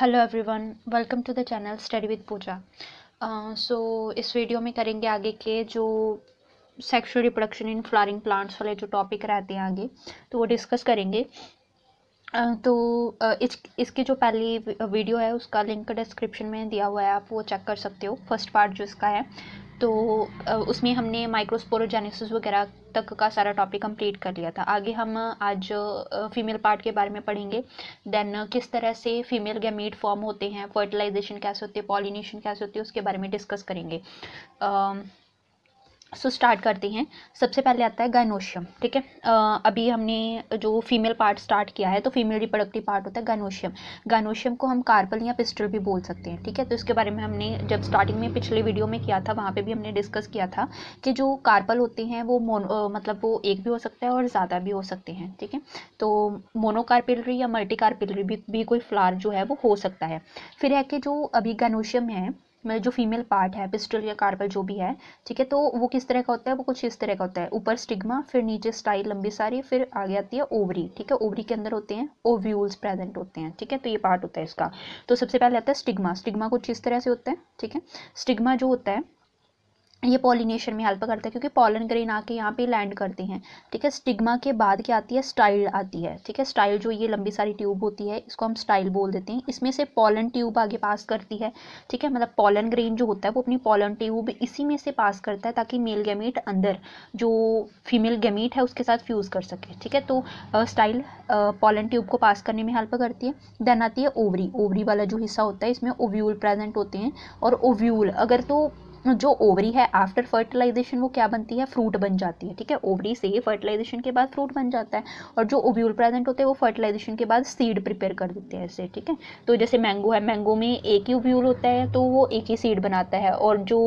hello everyone welcome to the channel study with Pooja so इस video में करेंगे आगे के जो sexual reproduction in flowering plants वाले जो टॉपिक रहते हैं आगे तो वो डिस्कस करेंगे uh, तो uh, इस इसकी जो पहली वीडियो है उसका लिंक डिस्क्रिप्शन में दिया हुआ है आप वो चेक कर सकते हो फर्स्ट पार्ट जो इसका है तो उसमें हमने माइक्रोस्पोरोजेनेसिस वगैरह तक का सारा टॉपिक कंप्लीट कर लिया था आगे हम आज फीमेल पार्ट के बारे में पढ़ेंगे देन किस तरह से फीमेल गैमेट फॉर्म होते हैं फर्टिलाइजेशन कैसे होते हैं पॉलिनेशन कैसे होती है उसके बारे में डिस्कस करेंगे सो so, स्टार्ट करते हैं सबसे पहले आता है गाइनोशियम ठीक है अभी हमने जो फीमेल पार्ट स्टार्ट किया है तो फीमेल रिप्रोडक्टिव पार्ट होता है गाइनोशियम गाइनोशियम को हम कार्पल या पिस्टल भी बोल सकते हैं ठीक है तो इसके बारे में हमने जब स्टार्टिंग में पिछले वीडियो में किया था वहाँ पे भी हमने डिस्कस किया था कि जो कार्पल होते हैं वो मोनो मतलब वो एक भी हो सकता है और ज़्यादा भी हो सकते हैं ठीक है तो मोनोकार्पिलरी या मल्टी कार्पिलरी भी, भी कोई फ्लार जो है वो हो सकता है फिर है कि जो अभी गाइनोशियम है मतलब जो फीमेल पार्ट है पिस्टल या कार्पल जो भी है ठीक है तो वो किस तरह का होता है वो कुछ इस तरह का होता है ऊपर स्टिग्मा फिर नीचे स्टाइल लंबी सारी फिर आगे आती है ओवरी ठीक है ओवरी के अंदर होते हैं ओव्यूल्स प्रेजेंट होते हैं ठीक है तो ये पार्ट होता है इसका तो सबसे पहले आता है स्टिग्मा स्टिग्मा कुछ इस तरह से होता है ठीक है स्टिग्मा जो होता है ये पॉलिनेशन में हेल्प करता है क्योंकि पॉलन ग्रेन आके यहाँ पे लैंड करते हैं ठीक है स्टिग्मा के बाद क्या आती है स्टाइल आती है ठीक है स्टाइल जो ये लंबी सारी ट्यूब होती है इसको हम स्टाइल बोल देते हैं इसमें से पॉलन ट्यूब आगे पास करती है ठीक है मतलब पॉलन ग्रेन जो होता है वो अपनी पॉलन ट्यूब इसी में से पास करता है ताकि मेल गेमीट अंदर जो फीमेल गेमीट है उसके साथ फ्यूज़ कर सके ठीक है तो स्टाइल पॉलन ट्यूब को पास करने में हेल्प करती है देन आती है ओवरी ओवरी वाला जो हिस्सा होता है इसमें ओव्यूल प्रेजेंट होते हैं और ओव्यूल अगर तो जो ओवरी है आफ्टर फर्टिलाइजेशन वो क्या बनती है फ्रूट बन जाती है ठीक है ओवरी से फर्टिलाइजेशन के बाद फ्रूट बन जाता है और जो ओव्यूल प्रेजेंट होते हैं वो फर्टिलाइजेशन के बाद सीड प्रिपेयर कर देते हैं इसे ठीक है तो जैसे मैंगो है मैंगो में एक ही ओव्यूल होता है तो वो एक ही सीड बनाता है और जो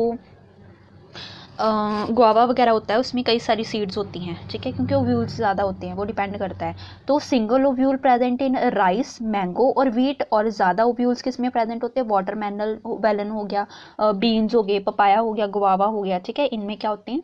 गुआवा वगैरह होता है उसमें कई सारी सीड्स होती हैं ठीक है क्योंकि ओव्यूल्स ज़्यादा होते हैं वो डिपेंड करता है तो single ovule present in rice mango और वीट और ज़्यादा ओव्यूल्स किस में प्रेजेंट होते हैं वाटर मैनल वेलन हो गया बीन्स हो गए पपाया हो गया गुआवा हो गया ठीक है इनमें क्या होते हैं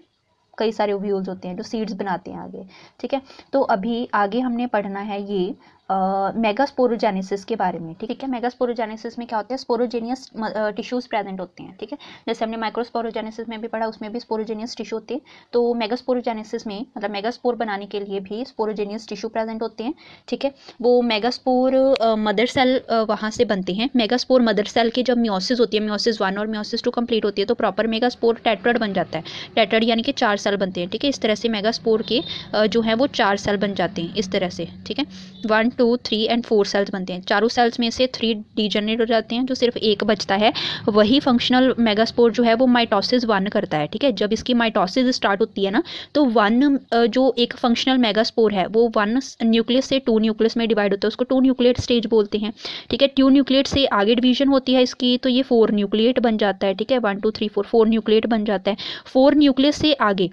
कई सारे ओव्यूल्स होते हैं जो सीड्स बनाते हैं आगे ठीक है तो अभी आगे हमने पढ़ना है ये मेगास्पोरोजेनेसिस के बारे में ठीक है मेगास्पोरोजेनेसिस में क्या होता है स्पोरोजेनियस टिश्यूज़ प्रेजेंट होते हैं ठीक है जैसे हमने माइक्रोस्पोरोजेनेसिस में भी पढ़ा उसमें भी स्पोरोजेनियस टिश्यू होते हैं तो मेगास्पोरोजेनेसिस में मतलब मेगास्पोर बनाने के लिए भी स्पोरोजेनियस टिश्यू प्रेजेंट होते हैं ठीक है वो मेगास्पोर मदर सेल वहाँ से बनते हैं मेगास्पोर मदर सेल की जब म्योसिस होती है म्योसिस वन और म्योसिस टू कंप्लीट होती है तो प्रॉपर मेगास्पोर टेटर्ड बन जाता है टेटर्ड यानी कि चार सेल बनते हैं ठीक है इस तरह से मेगास्पोर के जो है वो चार सेल बन जाते हैं इस तरह से ठीक है one two three and four cells बनते हैं चारों सेल्स में से थ्री डिजनरेट हो जाते हैं जो सिर्फ एक बचता है वही फंक्शनल मेगास्पोर जो है वो माइटोसिस वन करता है ठीक है जब इसकी माइटोसिस स्टार्ट होती है ना तो वन जो एक फंक्शनल मेगास्पोर है वो वन न्यूक्लियस से टू न्यूक्लियस में डिवाइड होता है उसको टू न्यूक्लियट स्टेज बोलते हैं ठीक है टू न्यूक्लियट से आगे डिवीजन होती है इसकी तो ये फोर न्यूक्लियट बन जाता है ठीक है one two three four four nuclei बन जाता है फोर न्यूक्लियस से आगे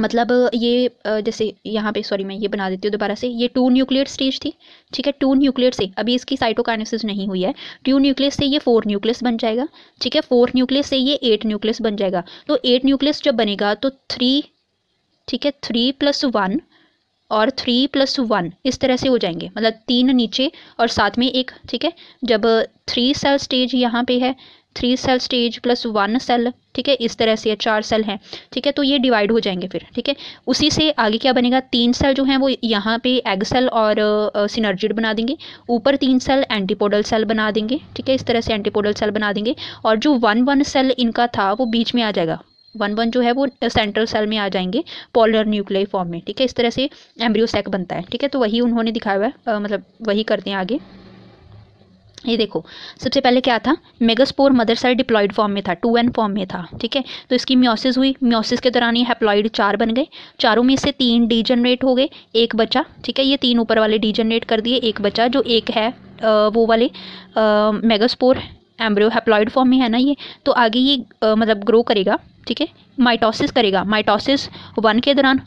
मतलब ये जैसे यहाँ पे सॉरी मैं ये बना देती हूँ दोबारा से ये टू न्यूक्लियर स्टेज थी ठीक है टू न्यूक्लियर से अभी इसकी साइटोकाइनेसिस नहीं हुई है टू न्यूक्लियस से ये फोर न्यूक्लियस बन जाएगा ठीक है फोर न्यूक्लियस से ये एट न्यूक्लियस बन जाएगा तो एट न्यूक्लियस जब बनेगा तो थ्री ठीक है थ्री प्लस वन और थ्री प्लस वन इस तरह से हो जाएंगे मतलब तीन नीचे और साथ में एक ठीक है जब थ्री सेल स्टेज यहाँ पे है three cell stage plus one cell ठीक है इस तरह से चार सेल हैं ठीक है तो ये डिवाइड हो जाएंगे फिर ठीक है उसी से आगे क्या बनेगा तीन सेल जो हैं वो यहाँ पे एग सेल और सिनर्जिड बना देंगे ऊपर तीन सेल एंटीपोडल सेल बना देंगे ठीक है इस तरह से एंटीपोडल सेल बना देंगे और जो वन वन सेल इनका था वो बीच में आ जाएगा वन वन जो है वो सेंट्रल सेल में आ जाएंगे पॉलर न्यूक्लियर फॉर्म में ठीक है इस तरह से एम्ब्रियोसेक बनता है ठीक है तो वही उन्होंने दिखाया हुआ है आ, मतलब वही करते हैं आगे ये देखो सबसे पहले क्या था megaspore mother cell diploid form में था टू एन फॉर्म में था ठीक है तो इसकी म्योसिस हुई म्योसिस के दौरान ये हैप्लॉयड चार बन गए चारों में से तीन डीजनरेट हो गए एक बचा ठीक है ये तीन ऊपर वाले डीजनरेट कर दिए एक बचा जो एक है आ, वो वाले मेगास्पोर एम्ब्रियो हैप्लॉयड फॉर्म में है ना ये तो आगे ये आ, मतलब ग्रो करेगा ठीक है माइटोसिस करेगा माइटोसिस वन के दौरान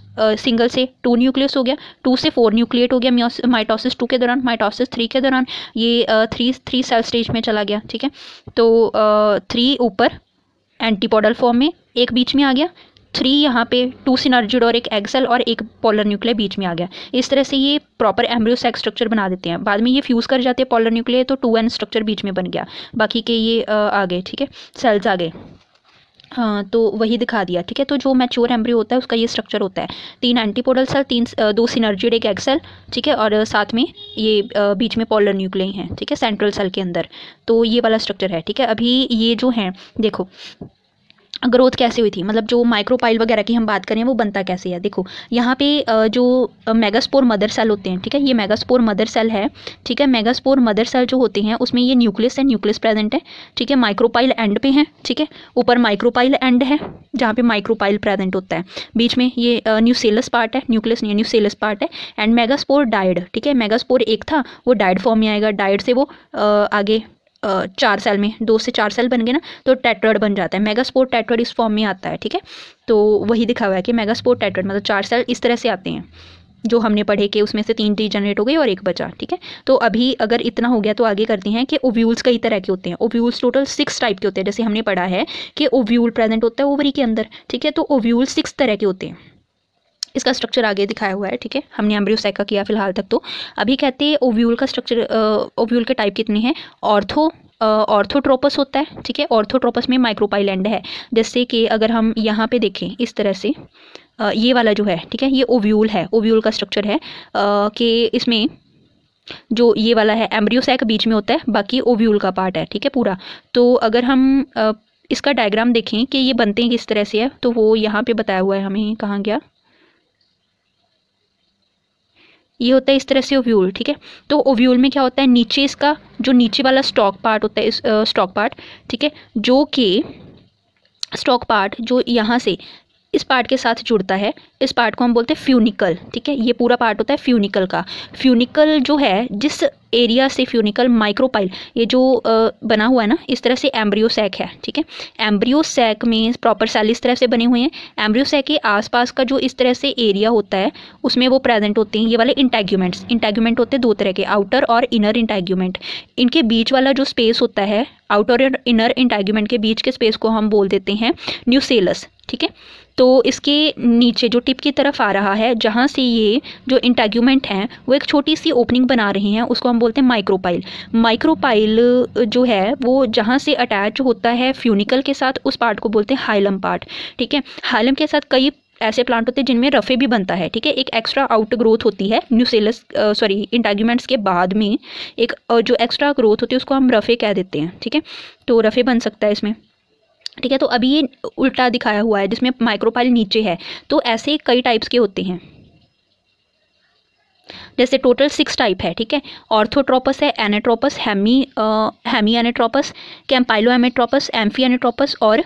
सिंगल से टू न्यूक्लियस हो गया टू से फोर न्यूक्लिएट हो गया माइटोसिस टू के दौरान माइटोसिस थ्री के दौरान ये थ्री थ्री सेल स्टेज में चला गया ठीक है तो थ्री ऊपर एंटीपोडल फॉर्म में एक बीच में आ गया थ्री यहाँ पे टू सिनर्जिड और एक एक्सल और एक पोलर न्यूक्लियर बीच में आ गया इस तरह से ये प्रॉपर एम्ब्रियो सेक्स स्ट्रक्चर बना देते हैं बाद में ये फ्यूज़ कर जाते हैं पोलर न्यूक्लियर तो टू एन स्ट्रक्चर बीच में बन गया बाकी के ये आ गए ठीक है सेल्स आ गए हाँ तो वही दिखा दिया ठीक है तो जो मैच्योर एम्ब्रियो होता है उसका ये स्ट्रक्चर होता है तीन एंटीपोडल सेल तीन दो सिनर्जिड एक एक्सेल ठीक है और साथ में ये बीच में पॉलर न्यूक्लियई हैं ठीक है सेंट्रल सेल के अंदर तो ये वाला स्ट्रक्चर है ठीक है अभी ये जो है देखो ग्रोथ कैसे हुई थी मतलब जो माइक्रोपाइल वगैरह की हम बात करें वो बनता कैसे है देखो यहाँ पे जो मेगास्पोर मदर सेल होते हैं ठीक है ये मेगास्पोर मदर सेल है ठीक है मेगास्पोर मदर सेल जो होते हैं उसमें ये न्यूक्लियस है न्यूक्लियस प्रेजेंट है ठीक है माइक्रोपाइल एंड पे हैं ठीक है ऊपर माइक्रोपाइल एंड है जहाँ पे माइक्रोपाइल प्रेजेंट होता है बीच में ये न्यूसेलस पार्ट है न्यूक्लियस नहीं न्यूसेलस पार्ट है एंड मेगास्पोर डाइड ठीक है मेगास्पोर एक था वो डाइड फॉर्म में आएगा डाइड से वो आगे चार सेल में दो से चार सेल बन गए ना तो टेट्रड बन जाता है मेगा स्पोर्ट टेट्रॉड इस फॉर्म में आता है ठीक है तो वही दिखा हुआ है कि मेगा स्पोर्ट टेट्रॉड मतलब चार सेल इस तरह से आते हैं जो हमने पढ़े के उसमें से तीन डिजनरेट हो गई और एक बचा ठीक है तो अभी अगर इतना हो गया तो आगे करते हैं कि ओव्यूल्स कई तरह के होते हैं ओव्यूल्स टोटल सिक्स टाइप के होते हैं जैसे हमने पढ़ा है कि ओव्यूल प्रेजेंट होता है ओवरी के अंदर ठीक है तो ओव्यूल सिक्स तरह के होते हैं इसका स्ट्रक्चर आगे दिखाया हुआ है ठीक है हमने एम्ब्रियोसाइका किया फिलहाल तक तो अभी कहते हैं ओव्यूल का स्ट्रक्चर ओव्यूल के टाइप कितने हैं ऑर्थो ऑर्थोट्रोपस होता है ठीक है ऑर्थोट्रोपस में माइक्रोपाइलैंड है जैसे कि अगर हम यहाँ पे देखें इस तरह से ये वाला जो है ठीक है ये ओव्यूल है ओव्यूल का स्ट्रक्चर है कि इसमें जो ये वाला है एम्ब्रियोसैक बीच में होता है बाकी ओव्यूल का पार्ट है ठीक है पूरा तो अगर हम इसका डायग्राम देखें कि ये बनते हैं किस तरह से है तो वो यहाँ पे बताया हुआ है हमें कहाँ गया ये होता है इस तरह से ओव्यूल ठीक है तो ओव्यूल में क्या होता है नीचे इसका जो नीचे वाला स्टॉक पार्ट होता है इस स्टॉक पार्ट ठीक है जो कि स्टॉक पार्ट जो यहाँ से इस पार्ट के साथ जुड़ता है इस पार्ट को हम बोलते हैं फ्यूनिकल ठीक है ये पूरा पार्ट होता है फ्यूनिकल का फ्यूनिकल जो है जिस एरिया से फ्यूनिकल माइक्रोपाइल ये जो बना हुआ है ना इस तरह से एम्ब्रियोसैक है ठीक है एम्ब्रियोसैक में प्रॉपर सेल इस तरह से बने हुए हैं एम्ब्रियोसैक के आसपास का जो इस तरह से एरिया होता है उसमें वो प्रेजेंट होते हैं ये वाले इंटैग्यूमेंट्स इंटेग्यूमेंट होते हैं दो तरह के आउटर और इनर इंटेग्यूमेंट इनके बीच वाला जो स्पेस होता है आउटर और इनर इंटेग्यूमेंट के बीच के स्पेस को हम बोल देते हैं न्यूसेलस ठीक है तो इसके नीचे जो टिप की तरफ आ रहा है जहाँ से ये जो इंटेग्यूमेंट हैं वो एक छोटी सी ओपनिंग बना रहे हैं उसको हम बोलते हैं माइक्रोपाइल माइक्रोपाइल जो है वो जहाँ से अटैच होता है फ्यूनिकल के साथ उस पार्ट को बोलते हैं हाइलम पार्ट ठीक है हाइलम के साथ कई ऐसे प्लांट होते हैं जिनमें रफे भी बनता है ठीक है एक एक्स्ट्रा आउट ग्रोथ होती है न्यूसेलस सॉरी इंटेग्यूमेंट्स के बाद में एक जो एक्स्ट्रा ग्रोथ होती है उसको हम रफे कह देते हैं ठीक है तो रफे बन सकता है इसमें ठीक है तो अभी ये उल्टा दिखाया हुआ है जिसमें माइक्रोपाइल नीचे है तो ऐसे कई टाइप्स के होते हैं जैसे टोटल सिक्स टाइप है ठीक है ऑर्थोट्रोपस है anatropous hemi hemianatropous campylotropous amphitropous और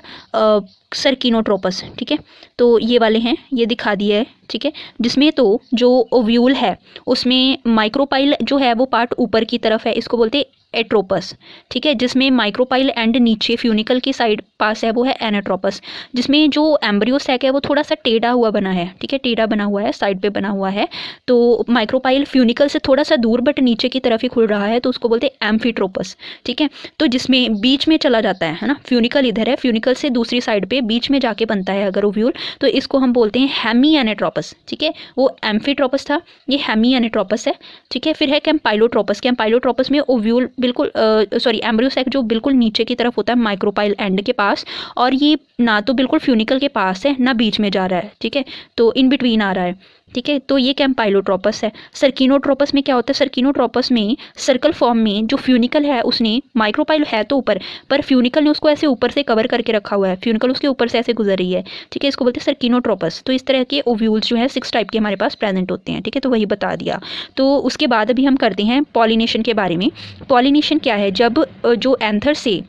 सरकिनोट्रोपस ठीक है तो ये वाले हैं ये दिखा दिया है ठीक है जिसमें तो जो ओव्यूल है उसमें माइक्रोपाइल जो है वो पार्ट ऊपर की तरफ है इसको बोलते एट्रोपस ठीक है जिसमें माइक्रोपाइल एंड नीचे फ्यूनिकल की साइड पास है वो है एनाट्रोपस जिसमें जो एम्ब्रियोसैक है वो थोड़ा सा टेढ़ा हुआ बना है ठीक है टेढ़ा बना हुआ है साइड पे बना हुआ है तो माइक्रोपाइल स्टाइल फ्यूनिकल से थोड़ा सा दूर बट नीचे की तरफ ही खुल रहा है तो उसको बोलते हैं एम्फीट्रोपस ठीक है तो जिसमें बीच में चला जाता है है ना फ्यूनिकल इधर है फ्यूनिकल से दूसरी साइड पे बीच में जाके बनता है अगर ओव्यूल तो इसको हम बोलते हैं हैमी एनेट्रोपस ठीक है वो एम्फीट्रोपस था ये हैमी एनेट्रोपस है ठीक है फिर है कैम्पाइलोट्रोपस कैम्पाइलोट्रोपस में ओव्यूल बिल्कुल सॉरी एम्ब्रियोसैक जो बिल्कुल नीचे की तरफ होता है माइक्रोपाइल एंड के पास और ये ना तो बिल्कुल फ्यूनिकल के पास है ना बीच में जा रहा है ठीक है तो इन बिटवीन आ रहा है ठीक है तो ये कैम्पाइलोट्रोपस है सर्किनोट्रोपस में क्या होता है सर्किनोट्रोपस में सर्कल फॉर्म में जो फ्यूनिकल है उसने माइक्रोपाइल है तो ऊपर पर फ्यूनिकल ने उसको ऐसे ऊपर से कवर करके रखा हुआ है फ्यूनिकल उसके ऊपर से ऐसे गुजर रही है ठीक है इसको बोलते हैं सर्किनोट्रोपस तो इस तरह के ओव्यूल्स जो है सिक्स टाइप के हमारे पास प्रेजेंट होते हैं ठीक है तो वही बता दिया तो उसके बाद अभी हम करते हैं पॉलिनेशन के बारे में पॉलिनेशन क्या है जब जो एंथर से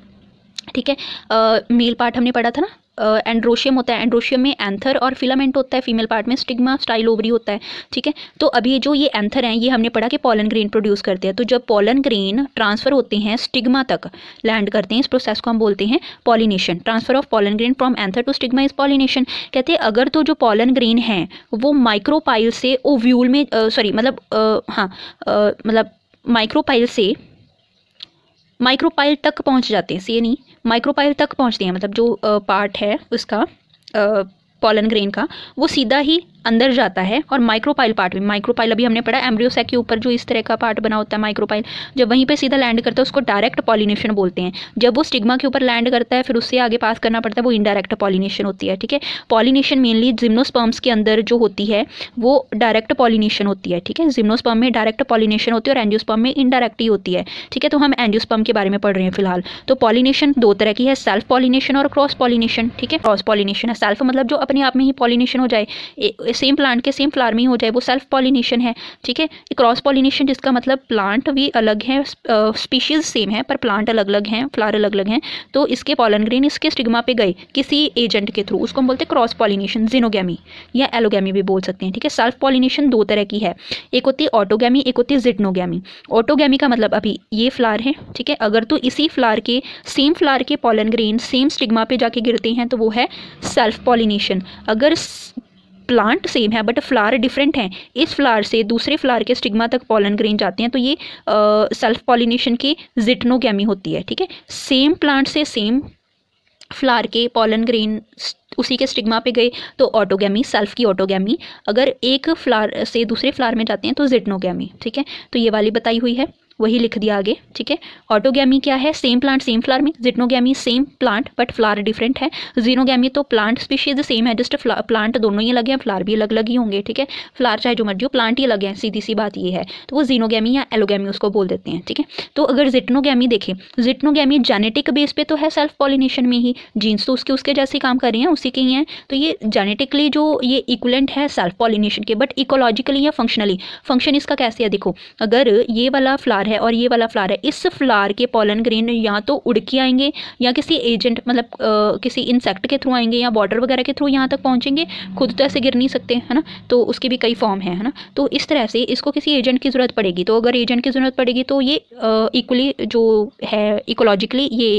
ठीक है मेल पार्ट हमने पढ़ा था ना एंड्रोशियम होता है एंड्रोशियम में एंथर और फिलामेंट होता है फीमेल पार्ट में स्टिग्मा स्टाइल ओवरी होता है ठीक है तो अभी जो ये एंथर हैं ये हमने पढ़ा कि पॉलन ग्रेन प्रोड्यूस करते हैं तो जब पॉलन ग्रेन ट्रांसफ़र होते हैं स्टिग्मा तक लैंड करते हैं इस प्रोसेस को हम बोलते हैं pollination transfer of pollen grain from anther to stigma is pollination कहते हैं अगर तो जो पॉलन ग्रेन है वो माइक्रोपाइल से ओव्यूल में सॉरी मतलब आ, हाँ आ, मतलब माइक्रोपाइल से माइक्रोपाइल तक पहुंच जाते हैं सी नहीं माइक्रोपाइल तक पहुंचते हैं मतलब जो पार्ट है उसका पॉलन ग्रेन का वो सीधा ही अंदर जाता है और माइक्रोपाइल पार्ट में माइक्रोपाइल अभी हमने पढ़ा एम्ब्रियोसेक के ऊपर जो इस तरह का पार्ट बना होता है माइक्रोपाइल जब वहीं पर सीधा लैंड करता है उसको डायरेक्ट पॉलिनेशन बोलते हैं जब वो स्टिग्मा के ऊपर लैंड करता है फिर उससे आगे पास करना पड़ता है वो इनडायरेक्ट पॉलिनेशन होती है ठीक है पॉलिनेशन मेनली जिम्नोस्पर्म्स के अंदर जो होती है वो डायरेक्ट पॉलिनेशन होती है ठीक है जिम्नोस्पर्म में डायरेक्ट पॉलिनेशन होती है और एंडियोस्पर्म में इनडायरेक्ट ही होती है ठीक है तो हम एंडियोस्पर्म के बारे में पढ़ रहे हैं फिलहाल तो पॉलिनेशन दो तरह की है सेल्फ पॉलिनेशन और क्रॉस पॉलिनेशन ठीक है क्रॉस पॉलिनेशन है सेल्फ मतलब जो अपने आप में ही पॉलिनेशन हो जाए सेम प्लांट के सेम फ्लावर में हो जाए वो सेल्फ पॉलिनेशन है ठीक है क्रॉस पॉलिनेशन जिसका मतलब प्लांट भी अलग है स्पीशीज़ सेम है पर प्लांट अलग अलग हैं फ्लार अलग अलग हैं तो इसके पॉलन ग्रेन इसके स्टिग्मा पे गए किसी एजेंट के थ्रू उसको हम बोलते हैं क्रॉस पॉलिनेशन जिनोगैमी या एलोगैमी भी बोल सकते हैं ठीक है सेल्फ पॉलिनेशन दो तरह की है एक होती है ऑटोगैमी एक होती है जिटनोगैमी ऑटोगैमी का मतलब अभी ये फ्लार है ठीक है अगर तो इसी फ्लार के सेम फ्लार के पॉलन ग्रेन सेम स्टिग्मा पे जाके गिरते हैं तो वो है सेल्फ पॉलिनेशन अगर प्लांट सेम है बट फ्लावर डिफरेंट हैं इस फ्लावर से दूसरे फ्लावर के स्टिग्मा तक पॉलन ग्रेन जाते हैं तो ये सेल्फ पॉलिनेशन की जिटनोगैमी होती है ठीक है सेम प्लांट से सेम फ्लावर के पॉलन ग्रेन उसी के स्टिग्मा पे गए तो ऑटोगैमी सेल्फ की ऑटोगैमी अगर एक फ्लावर से दूसरे फ्लावर में जाते हैं तो जिटनोगैमी ठीक है तो ये वाली बताई हुई है वही लिख दिया आगे ठीक है ऑटोगैमी क्या है सेम प्लांट सेम फ्लावर में geitonogamy same plant but flower different है जीनोगैमी तो प्लांट स्पीशीज सेम है जस्ट प्लांट दोनों ही अलग हैं फ्लावर भी अलग अलग ही होंगे ठीक है फ्लावर चाहे जो मर्जी हो प्लांट ही अलग है सीधी सी बात ये है तो वो जीनोगैमी या एलोगैमी उसको बोल देते हैं ठीक है तो अगर जिटनोगैमी देखें जिटनोगैमी जेनेटिक बेस पे तो है सेल्फ पॉलिनेशन में ही जीन्स तो उसके उसके जैसे काम कर रहे हैं उसी के ही हैं तो ये जेनेटिकली जो ये इक्वलेंट है सेल्फ पॉलिनेशन के बट इकोलॉजिकली या फंक्शनली फंक्शन इसका कैसे है देखो अगर ये वाला फ्लावर फ्लावर है और ये वाला फ्लावर है इस फ्लावर के पॉलन ग्रेन या तो उड़ के आएंगे या किसी एजेंट मतलब आ, किसी इंसेक्ट के थ्रू आएंगे या बॉर्डर वगैरह के थ्रू यहाँ तक पहुँचेंगे खुद तो ऐसे गिर नहीं सकते है ना तो उसके भी कई फॉर्म है ना तो इस तरह से इसको किसी एजेंट की ज़रूरत पड़ेगी तो अगर एजेंट की ज़रूरत पड़ेगी तो ये इक्वली जो है इकोलॉजिकली ये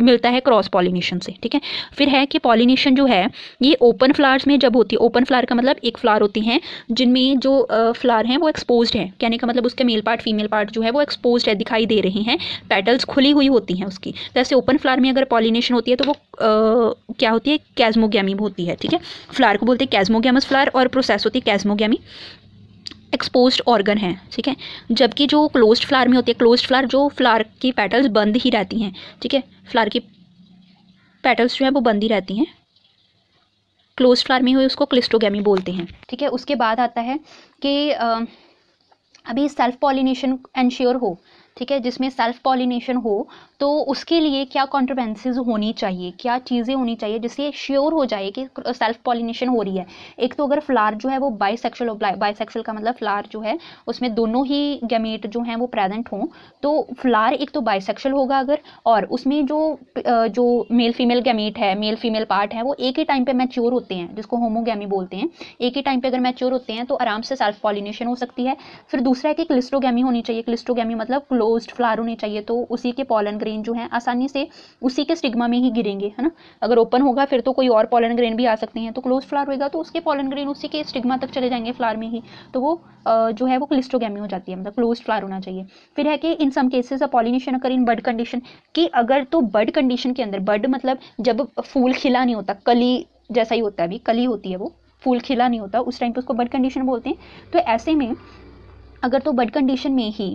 मिलता है क्रॉस पॉलिनेशन से ठीक है फिर है कि पॉलिनेशन जो है ये ओपन फ्लावर्स में जब होती है ओपन फ्लावर का मतलब एक फ्लावर होती हैं जिनमें जो फ्लावर हैं वो एक्सपोज है कहने का मतलब उसके मेल पार्ट फीमेल पार्ट जो है वो एक्सपोज है दिखाई दे रहे हैं पेटल्स खुली हुई होती हैं उसकी जैसे ओपन फ्लावर में अगर पॉलिनेशन होती है तो वो आ, क्या होती है कैजमोगी होती है ठीक है फ्लार को बोलते हैं कैजमोगैमस फ्लार और प्रोसेस होती है कैजमोगी एक्सपोज ऑर्गन है ठीक है जबकि जो क्लोज फ्लार में होती है क्लोज फ्लार जो फ्लार की पेटल्स बंद ही रहती हैं ठीक है फ्लार की पेटल्स जो है वो बंद ही रहती हैं क्लोज फ्लार में हुई उसको क्लिस्टोगेमी बोलते हैं ठीक है उसके बाद आता है कि अभी सेल्फ पॉलिनेशन एनश्योर हो ठीक है जिसमें सेल्फ पॉलिनेशन हो तो उसके लिए क्या कॉन्ट्रवेंसीज होनी चाहिए क्या चीज़ें होनी चाहिए जिससे श्योर हो जाए कि सेल्फ पॉलिनेशन हो रही है एक तो अगर फ्लार जो है वो बाइसेक्शुअल हो बाइसेक्शुअल का मतलब फ्लार जो है उसमें दोनों ही गैमेट जो हैं वो प्रेजेंट हों तो फ्लार एक तो बाइसेक्शुअल होगा अगर और उसमें जो जो मेल फीमेल गैमेट है मेल फीमेल पार्ट है वो एक ही टाइम पर मैच्योर होते हैं जिसको होमोगैमी बोलते हैं एक ही टाइम पर अगर मैच्योर होते हैं तो आराम से सेल्फ पॉलिनेशन हो सकती है फिर दूसरा है कि क्लिस्टोगैमी होनी चाहिए क्लिस्टोगैमी मतलब क्लोज्ड फ्लार होनी चाहिए तो उसी के पॉलन ग्रेन जो है आसानी से उसी के स्टिग्मा में ही गिरेंगे है ना अगर ओपन होगा फिर तो कोई और पॉलन ग्रेन भी आ सकते हैं तो क्लोज फ्लार होगा तो उसके पॉलन ग्रेन उसी के स्टिग्मा तक चले जाएंगे फ्लार में ही तो वो जो है वो क्लिस्टोगैमी हो जाती है मतलब क्लोज फ्लार होना चाहिए फिर है कि इन सम केसेस अ पॉलिनेशन अगर इन बर्ड कंडीशन की अगर तो बर्ड कंडीशन के अंदर बर्ड मतलब जब फूल खिला नहीं होता कली जैसा ही होता है अभी कली होती है वो फूल खिला नहीं होता उस टाइम पे उसको बर्ड कंडीशन बोलते हैं तो ऐसे में अगर तो बर्ड कंडीशन में ही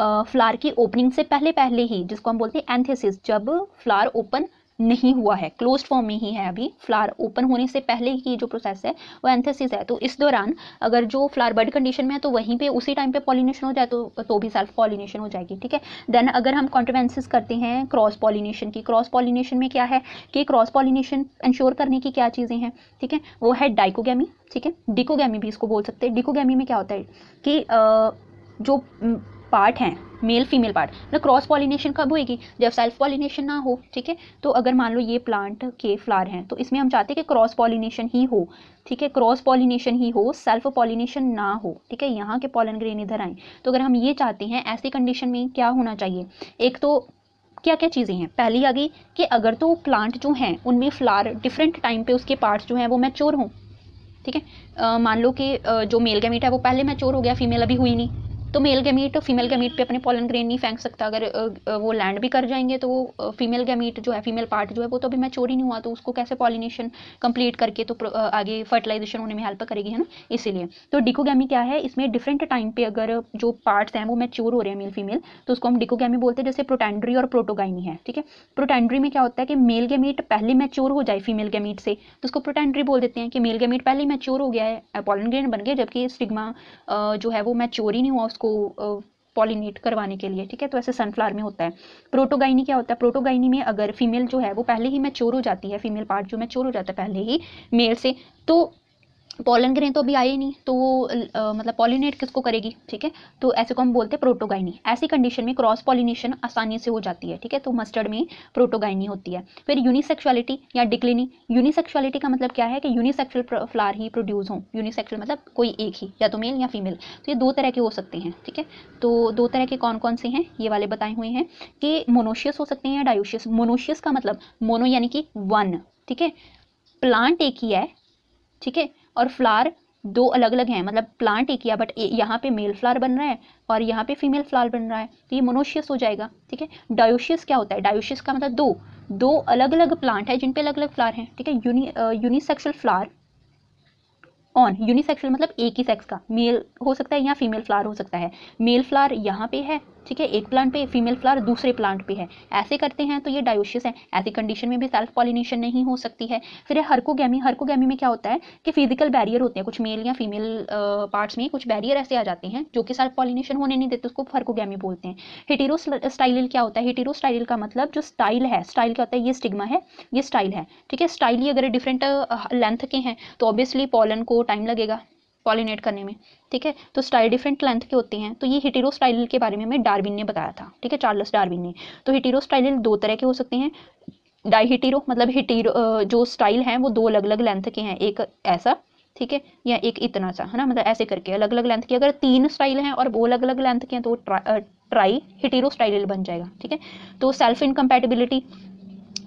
फ्लावर की ओपनिंग से पहले पहले ही जिसको हम बोलते हैं एंथेसिस जब फ्लावर ओपन नहीं हुआ है क्लोज्ड फॉर्म में ही है अभी फ्लावर ओपन होने से पहले ही जो प्रोसेस है वो एंथेसिस है तो इस दौरान अगर जो फ्लावर बर्ड कंडीशन में है तो वहीं पे उसी टाइम पे पॉलिनेशन हो जाए तो तो भी सेल्फ पॉलिनेशन हो जाएगी ठीक है देन अगर हम कॉन्ट्रवेंसिस करते हैं क्रॉस पॉलिनेशन की क्रॉस पॉलिनेशन में क्या है कि क्रॉस पॉलिनेशन इंश्योर करने की क्या चीज़ें हैं ठीक है वो है डाइकोगैमी ठीक है डिकोगैमी भी इसको बोल सकते हैं डिकोगैमी में क्या होता है कि जो पार्ट हैं मेल फीमेल पार्ट ना क्रॉस पॉलिनेशन कब होएगी जब सेल्फ पॉलिनेशन ना हो ठीक है तो अगर मान लो ये प्लांट के फ्लावर हैं तो इसमें हम चाहते हैं कि क्रॉस पॉलिनेशन ही हो ठीक है क्रॉस पॉलिनेशन ही हो सेल्फ पॉलिनेशन ना हो ठीक है यहाँ के पॉलन ग्रेन इधर आए तो अगर हम ये चाहते हैं ऐसी कंडीशन में क्या होना चाहिए एक तो क्या क्या चीज़ें हैं पहली आ गई कि अगर तो प्लांट जो हैं उनमें फ्लावर डिफरेंट टाइम पे उसके पार्ट्स जो हैं वो मैच्योर हों ठीक है मान लो कि जो मेल गैमेट है वो पहले मैच्योर हो गया फीमेल अभी हुई नहीं तो मेल गैमीट फीमेल गैमीट पे अपने पॉलन ग्रेन नहीं फेंक सकता अगर वो लैंड भी कर जाएंगे तो वो फीमेल गैमीट जो है फीमेल पार्ट जो है वो तो अभी मैं ही नहीं हुआ तो उसको कैसे पॉलिनेशन कंप्लीट करके तो आगे फर्टिलाइजेशन होने में हेल्प करेगी है ना इसीलिए तो डिकोगैमी क्या है इसमें डिफरेंट टाइम पे अगर जो पार्ट्स हैं वो मैच्योर हो रहे हैं मेल फीमेल तो उसको हम डिकोगैमी बोलते हैं जैसे प्रोटेंड्री और प्रोटोगाइनी है ठीक है प्रोटेंड्री में क्या होता है कि मेल गैमीट पहले मैच्योर हो जाए फीमेल गैमीट से तो उसको प्रोटेंड्री बोल देते हैं कि मेल गैमीट पहले मैच्योर हो गया है पॉलन ग्रेन बन गया जबकि स्टिग्मा जो है वो मैच्योर ही नहीं हुआ उसको उसको पॉलिनेट करवाने के लिए ठीक है तो ऐसे सनफ्लावर में होता है प्रोटोगाइनी क्या होता है प्रोटोगाइनी में अगर फीमेल जो है वो पहले ही मैच्योर हो जाती है फीमेल पार्ट जो मैच्योर हो जाता है पहले ही मेल से तो पॉलन ग्रेन तो अभी आए नहीं तो वो आ, मतलब पॉलिनेट किसको करेगी ठीक है तो ऐसे को हम बोलते हैं प्रोटोगाइनी ऐसी कंडीशन में क्रॉस पॉलिनेशन आसानी से हो जाती है ठीक है तो मस्टर्ड में प्रोटोगाइनी होती है फिर यूनिसेक्सुअलिटी या डिक्लिनी यूनिसेक्सुअलिटी का मतलब क्या है कि यूनिसेक्सुअल फ्लार ही प्रोड्यूस हो यूनिसेक्सुअल मतलब कोई एक ही या तो मेल या फीमेल तो ये दो तरह के हो सकते हैं ठीक है तो दो तरह के कौन कौन से हैं ये वाले बताए हुए हैं कि मोनोशियस हो सकते हैं या डायोशियस मोनोशियस का मतलब मोनो यानी कि वन ठीक है प्लांट एक ही है ठीक है और फ्लावर दो अलग अलग हैं मतलब प्लांट एक किया बट यहाँ पे मेल फ्लावर बन रहा है और यहाँ पे फीमेल फ्लावर बन रहा है तो ये मोनोशियस हो जाएगा ठीक है डायोशियस क्या होता है डायोशियस का मतलब दो दो अलग अलग प्लांट है जिनपे अलग अलग फ्लावर हैं ठीक है यूनिसेक्सुअल फ्लावर ऑन यूनिसेक्सुअल मतलब एक ही सेक्स का मेल हो सकता है या फीमेल फ्लावर हो सकता है मेल फ्लावर यहाँ पे है ठीक है एक प्लांट पे फीमेल फ्लावर दूसरे प्लांट पे है ऐसे करते हैं तो ये डायोशियस है ऐसी कंडीशन में भी सेल्फ पॉलिनेशन नहीं हो सकती है फिर है हरकोगैमी हरकोगैमी में क्या होता है कि फिजिकल बैरियर होते हैं कुछ मेल या फीमेल पार्ट्स में कुछ बैरियर ऐसे आ जाते हैं जो कि सेल्फ पॉलिनेशन होने नहीं देते उसको हरकोगैमी बोलते हैं हिटीरो स्टाइल क्या होता है हिटीरो स्टाइल का मतलब जो स्टाइल है स्टाइल क्या होता है ये स्टिग्मा है ये स्टाइल है ठीक है स्टाइल ही अगर डिफरेंट लेंथ के हैं तो ऑब्वियसली पॉलन को टाइम लगेगा पॉलिनेट करने में ठीक है तो स्टाइल डिफरेंट लेंथ के होते हैं तो ये हिटीरो स्टाइल के बारे में हमें डार्विन ने बताया था ठीक है चार्लस डार्विन ने तो हिटीरो स्टाइल दो तरह के हो सकते हैं डाई हिटीरो मतलब हिटीरो जो स्टाइल है वो दो अलग अलग लेंथ के हैं एक ऐसा ठीक है या एक इतना सा है ना मतलब ऐसे करके अलग अलग लेंथ के अगर तीन स्टाइल हैं और वो अलग अलग लेंथ के हैं तो ट्राई हिटीरो स्टाइल बन जाएगा ठीक है तो सेल्फ इनकम्पैटिबिलिटी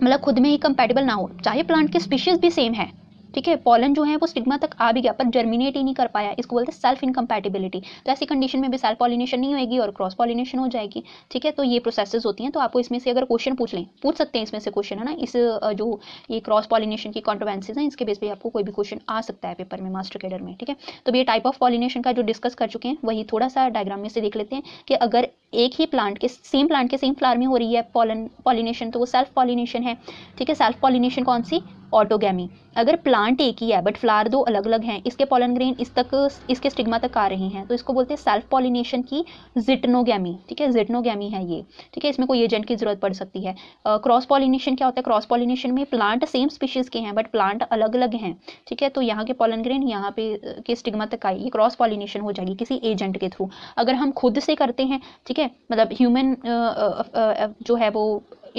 मतलब खुद में ही कंपेटेबल ना हो चाहे प्लांट के स्पीशीज़ भी सेम है ठीक है पॉलन जो है वो स्टिग्मा तक आ भी गया पर जर्मिनेट ही नहीं कर पाया इसको बोलते हैं सेल्फ इनकम्पैटिबिलिटी तो ऐसी कंडीशन में भी सेल्फ पॉलिनेशन नहीं होगी और क्रॉस पॉलिनेशन हो जाएगी ठीक है तो ये प्रोसेसेस होती हैं तो आपको इसमें से अगर क्वेश्चन पूछ लें पूछ सकते हैं इसमें से क्वेश्चन है ना इस जो ये क्रॉस पॉलिनेशन की कॉन्ट्रोवेंसीज हैं इसके बेस पर आपको कोई भी क्वेश्चन आ सकता है पेपर में मास्टर कैडर में ठीक है तो ये टाइप ऑफ पॉलिनेशन का जो डिस्कस कर चुके हैं वही थोड़ा सा डायग्राम में से देख लेते हैं कि अगर एक ही प्लांट के सेम प्लांट के सेम फ्लावर में हो रही है पॉलन पॉलिनेशन तो वो सेल्फ पॉलिनेशन है ठीक है सेल्फ पॉलिनेशन कौन सी ऑटोगैमी अगर प्लांट एक ही है बट फ्लावर दो अलग अलग हैं इसके पॉलन ग्रेन इस तक इसके स्टिग्मा तक आ रहे हैं तो इसको बोलते हैं सेल्फ पॉलिनेशन की जिटनोगैमी ठीक है जिटनोगैमी है ये ठीक है इसमें कोई एजेंट की जरूरत पड़ सकती है क्रॉस uh, पॉलिनेशन क्या होता है क्रॉस पॉलिनेशन में प्लांट सेम स्पीशीज़ के हैं बट प्लांट अलग अलग हैं ठीक है तो यहाँ के पॉलन ग्रेन यहाँ पे के स्टिग्मा तक आई ये क्रॉस पॉलिनेशन हो जाएगी किसी एजेंट के थ्रू अगर हम खुद से करते हैं ठीक है है मतलब ह्यूमन uh, uh, uh, जो है वो